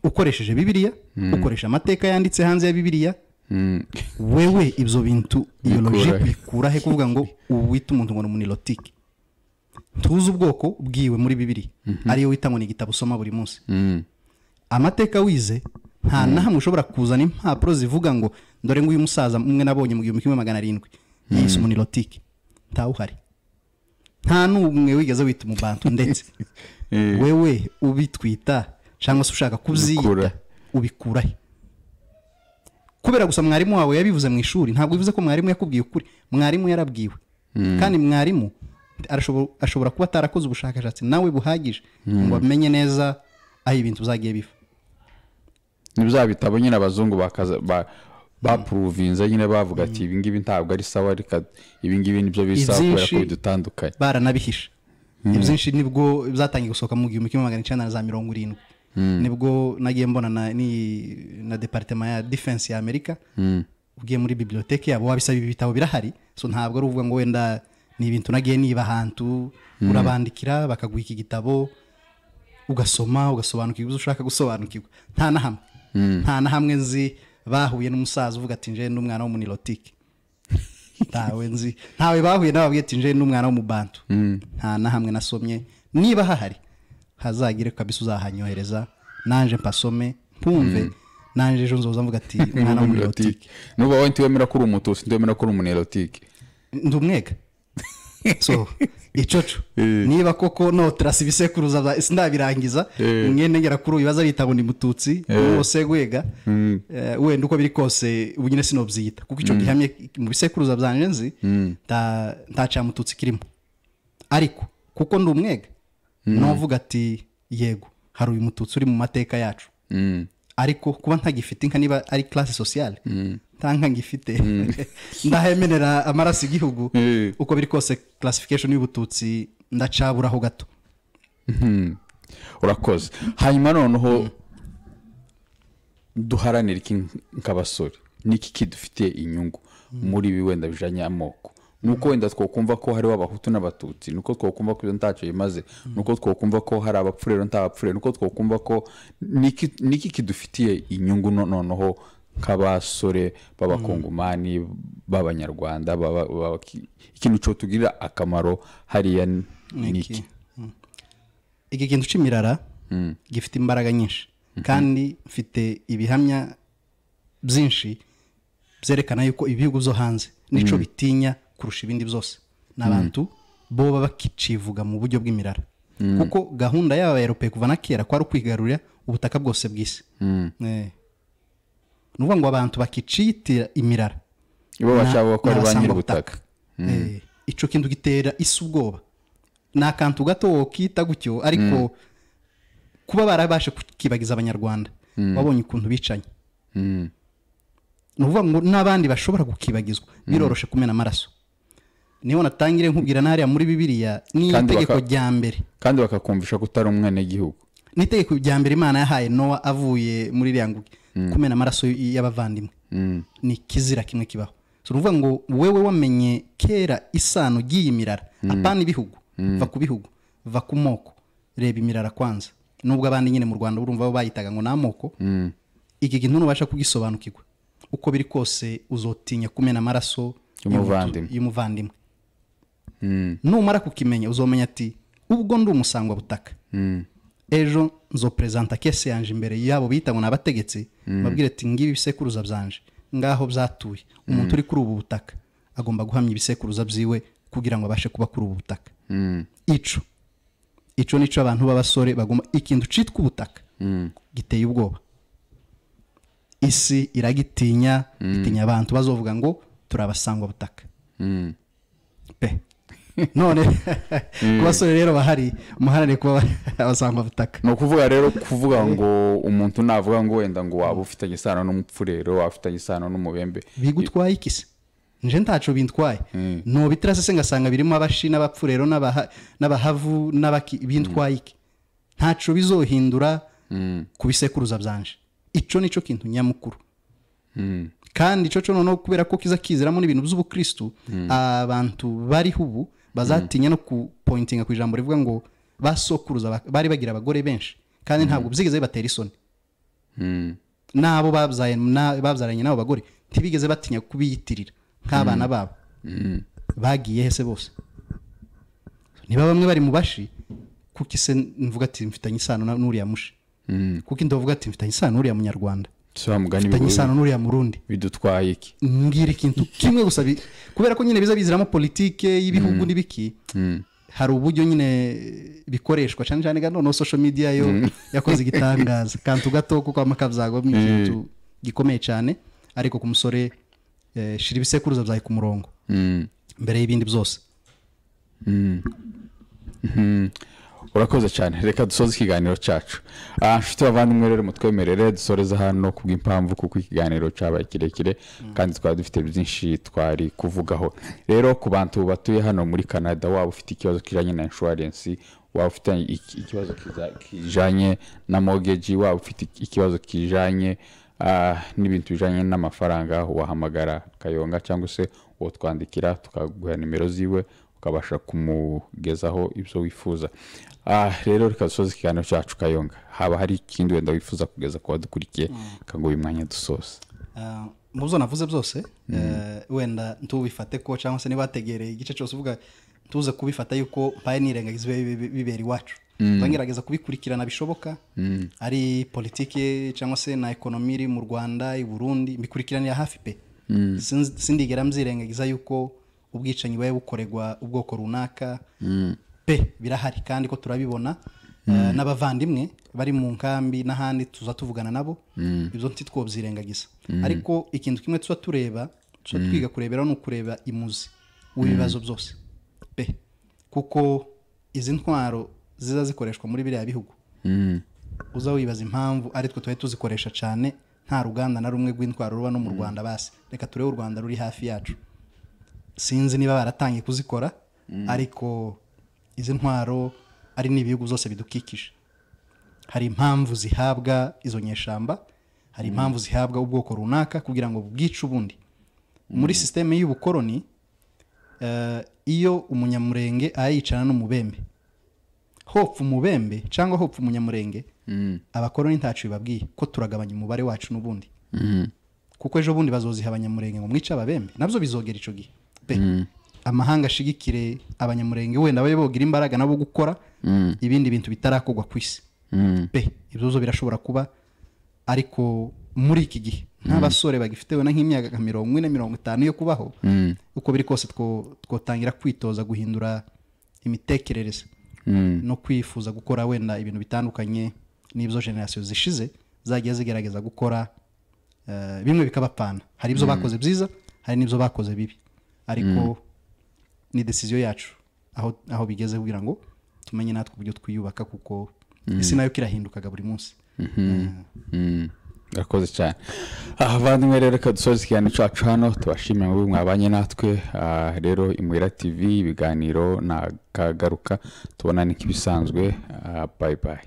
ukoresheje bibiriya ukoresha amateka yanditse hanze ya bibiriya Mm. wewe ibyo bintu iyo loji ikura he kuvuga ngo ubu wita umuntu ngo ni umunirotike tuzi ubwoko bwiwe muri bibiri mhm. ariyo wita ngo ni igitabo usoma buri munsi mm. amateka wize nta mm. na ushobora kuzana impapuro zivuga ngo dore ngo uyu musaza umwe nabonye mu gihumbi kimwe magana arindwi yise umunirotike ntawuhari nta n'umwe wigeze wita umubantu ndetse eh. wewe ubitwita cyangwa se ushaka kubyiyita ubikurahe kubera gusa mwarimu wawe yabivuze mu ishuri ntabwo bivuze ko mwarimu yakubwiye ukuri mwarimu yarabwiwe hmm. kandi mwarimu ashobora kuba atarakoze ubushakashatsi nawe buhagije hmm. ngo amenye neza aho ibintu uzagiye biva ni bya bitabo nyine abazungu hmm. bapuruvinze nyine bavuga ati ibingibi ntabwo ari sawa reka ibingibi nibyo bisaba kubera ko bidutandukanye baranabihisha ibyinshi nibwo byatangiye gusohoka mu gihumbi kimwe magana icyenda na za mirongo irindwi Mm. nibwo nagiye mbona na Departement ya defense ya amerika mm. ugiye muri bibiliyoteke yabo wabisaba ibitabo birahari so ntabwo ari uvuga ngo wenda ni ibintu nagiye niba ahantu mm. urabandikira bakaguha iki gitabo ugasoma ugasobanukirwa ibyo ushaka gusobanukirwa nta na hamwe nta na hamwe nzi bahuye n'umusaza uvuga ati nje n'umwana w'umunilotike ntawe nzi ntawe bahuye nababwiye ati nje n'umwana w'umubantu nta na hamwe nasomye niba hahari hazagire kabisa uzahanyohereza nanjye mpasome nkumve mm. nanjye ejo nzoza mvuga ati mwana w'umunerotike nuba wowe ntiwemera ko uri umutusi ntiwemera ko uri umunerotike ndi umwega so icoco eh. niba koko notarasi ibisekuruza sinabirangiza eh. mwene nyirakuru ibibazo arita ni mututsi eh. wose wega mm. wenda uko biri kose ubu nyine sinobyita kuko icyo mm. gihamye mu bisekuruza byanjye nzi nta kirimo ariko kuko ndi umwega Mm. n'uvuga ati yego hari uyu mututsi uri mu mateka yacu mm. ariko kuba ntagifite inka niba ari class sociale mm. nta ngifite ndahemerera amaraso igihugu uko biri kose classification y'ubututsi ndacaburaho gato mm-hmm. urakoze hanyuma noneho duharanire iki nk'abasore niki ki inyungu muri ibi wenda bijyanye amoko nuko wenda twakumva ko hariho abahutu n'abatutsi nuko twakumva ko ntacyo bimaze nuko twakumva ko hari abapfurero ntabapfurero nuko twakumva ko niki kidufitiye inyungu noneho nk'abasore b'abakongomani b'abanyarwanda ikintu cyo tugirira akamaro hariya niki hmm. iki kintu cy'imirara hmm. gifite imbaraga nyinshi hmm. kandi mfite ibihamya byinshi byerekana yuko ibihugu byo hanze nicyo bitinya kurusha ibindi byose mm. ni abantu bo baba bakicivuga mu buryo bw'imirara mm. kuko gahunda yaba abayerope kuva na kera kwari ukwigarurira ubutaka bwose bw'isi mm. eh. ni ukuvuga ngo abantu bakicitira imirara bo bashaka icyo kintu gitera isi ubwoba ni akantu gato kita gutyo ariko kuba barabashe kukibagiza abanyarwanda babonye ukuntu bicanye ni ukuvuga ngo n'abandi bashobora gukibagizwa biroroshye kumena amaraso niho natangire nkubwira n'ahariya muri bibiriya ni itegeko rya mbere kandi bakakumvisha ko utari umwenegihugu ni itegeko rya mbere imana yahaye nowa avuye muri iriya nguge mm. kumena amaraso y'abavandimwe mm. ni ikizira kimwe kibaho si ngo wewe wamenye kera isano ugiye imirara mm. apana ibihugu va ku bihugu va ku moko reba imirara kwanza nubwo abandi nyine mu rwanda urumva bo bayitaga ngo ni amoko iki kintu ntubasha kugisobanukirwa uko biri kose uzotinya kumena amaraso y'umuvandimwe Mm. numara kukimenya uzomenya ati ubwo ndi butaka mm. ejo nzo perezanta kese yanje imbere yabo bita ngo ni abategetsi mm. babwire ati ngibi ibisekuruza byanje ngaho byatuye umuntu uri kuri ubu butaka agomba guhamya ibisekuruza byiwe kugira ngo abashe kuba kuri ubu butaka ico icyo nicyo abantu b'abasore bagomba ikintu cyitwa ubutaka giteye ubwoba isi iragitinya itinya abantu bazovuga ngo turi butaka” none mm. ku basore rero bahari umuharane kuba abasangwabutaka ni ukuvuga rero kuvuga ngo umuntu navuga ngo wenda ngo waba ufitanye isano n'umupfurero waba ufitanye isano n'umubembe bigutwaye ikisi nje ntacu bintwaye mm. no bitarasese ngasanga birimo abashi n'abapfurero n'abahavu bintwaye iki ntacu bizohindura mm. ku bisekuruza byanje icyo nicyo kintu nyamukuru kandi icyo cyo noneho kubera ko kiza kiziramo n'ibintu by'ubukirisitu abantu bariho ubu bazatinya no kupointinga ku ijambo rivuga ngo basokuruza bari bagira abagore benshi kandi ntabwo mm-hmm. byigeze bibatera isoni mm. n'abo babyaranye n'abo bagore ntibigeze batinya kubiyitirira nk'abana mm. babo mm. bagiye hese bose niba bamwe bari mu bashi kuko ise mvuga ati mfitanye isano n'uriya mushi kuko indovuga ati mfitanye isano n'uriya munyarwanda mfitanye isano n'uriya murundi bidutwaye iki mbwira ikintu kimwe gusa kubera ko nyine biza biziramo politike y'ibihugu mm. n'ibiki mm. hari uburyo nyine bikoreshwa cyane cyane noneho sosho midiya yo mm. yakoze igitangaza kantu gato kuko amakabyago ni ikintu gikomeye cyane ariko ku musore eh, shira ibisekuruza byawe ku murongo mbere y'ibindi byose mm-hmm. urakoze cyane reka dusoze ikiganiro cyacu inshuti ah, bavandimwe rero mutwemerere dusoreze hano kubw'impamvu kuko ikiganiro cyabaye kirekire mm. kandi twari dufite byinshi twari kuvugaho rero ku bantu batuye hano muri canada waba ufite ikibazo kijyanye na inshuwarensi waba ufite ikibazo kijyanye na ah, mogeji waba ufite ikibazo kijyanye n'ibintu bijyanye n'amafaranga wahamagara kayonga cyangwa se uwo twandikira tukaguha nimero ziwe ukabasha kumugezaho ibyo wifuza ah, rero reka dusoze ikiganiro cyacu kayonga haba hari ikindi wenda wifuza kugeza ku badukurikiye mm. uyu mwanya dusoza eh, mu byo navuze byose mm. eh, wenda ntubifate ko cyangwa se niba wategereye igice cyose uvuga tuze kubifata yuko mpaye nirengagiza bibera iwacu mm. tugerageza kubikurikirana bishoboka ari politiki cyangwa se na ekonomi iri mu rwanda i burundi mbikurikiranira hafi pe sindigera mzirengagiza yuko ubwicanyi buba bukorerwa ubwoko runaka mm. pe birahari kandi ko turabibona eh, mm. n'abavandimwe bari mu nkambi n'ahandi tuza tuvugana nabo mm. ibyo ntitwobyirengagiza ariko ikintu kimwe tuba tureba tuba twiga kurebera ni ukureba imuzi w'ibibazo byose pe kuko izi ntwaro ziza zikoreshwa muri biriya bihugu uza wibaza impamvu aritwe tuba tuzikoresha cyane nta ruganda na rumwe rw'intwaro ruba no mu rwanda basi reka turebe u rwanda ruri hafi yacu sinzi niba baratangiye kuzikora mm. ariko izi ntwaro ari n'ibihugu zose bidukikije hari impamvu zihabwa izo nyeshyamba hari mm. impamvu zihabwa ubwoko runaka kugira ngo bwice ubundi mm. muri sisiteme y'ubukoroni eh, iyo umunyamurenge arayicarana n'umubembe hopfa umubembe cyangwa hopfa umunyamurenge abakoroni ntacyo bibabwiye ko turagabanya umubare wacu n'ubundi kuko ejo bundi bazoziha abanyamurenge ngo mwice ababembe nabyo bizogera icyo gihe pe mm. amahanga ashigikire abanyamurenge wenda babe bogira imbaraga nabo gukora mm. ibindi bintu bitarakorwa ku isi mm. pe ibibazo birashobora kuba ariko muri iki gihe nk'abasore bagifite wenda nk'imyaka mirongo ine mirongo itanu yo kubaho uko biri kose twotangira kwitoza guhindura imitekerereze no kwifuza gukora wenda ibintu bitandukanye n'izo generasiyo zishize zagiye zigerageza gukora eh, bimwe bikabapana hari ibyo bakoze byiza hari n'ibyo bakoze bibi ariko mm. ni desiziyo yacu aho aho bigeze kugira ngo tumenye natwe uburyo twiyubaka kuko mm. isi nayo kirahindukaga buri munsi murakoze mhm. eh. mm. cyane abavandimwe ah, rero reka dusoze ikiganiro cyacu hano tubashimira mu mwabanye natwe ah, rero imuhira tv ibiganiro ntakagaruka tubona n'ikibisanzwe bayi ah, bayi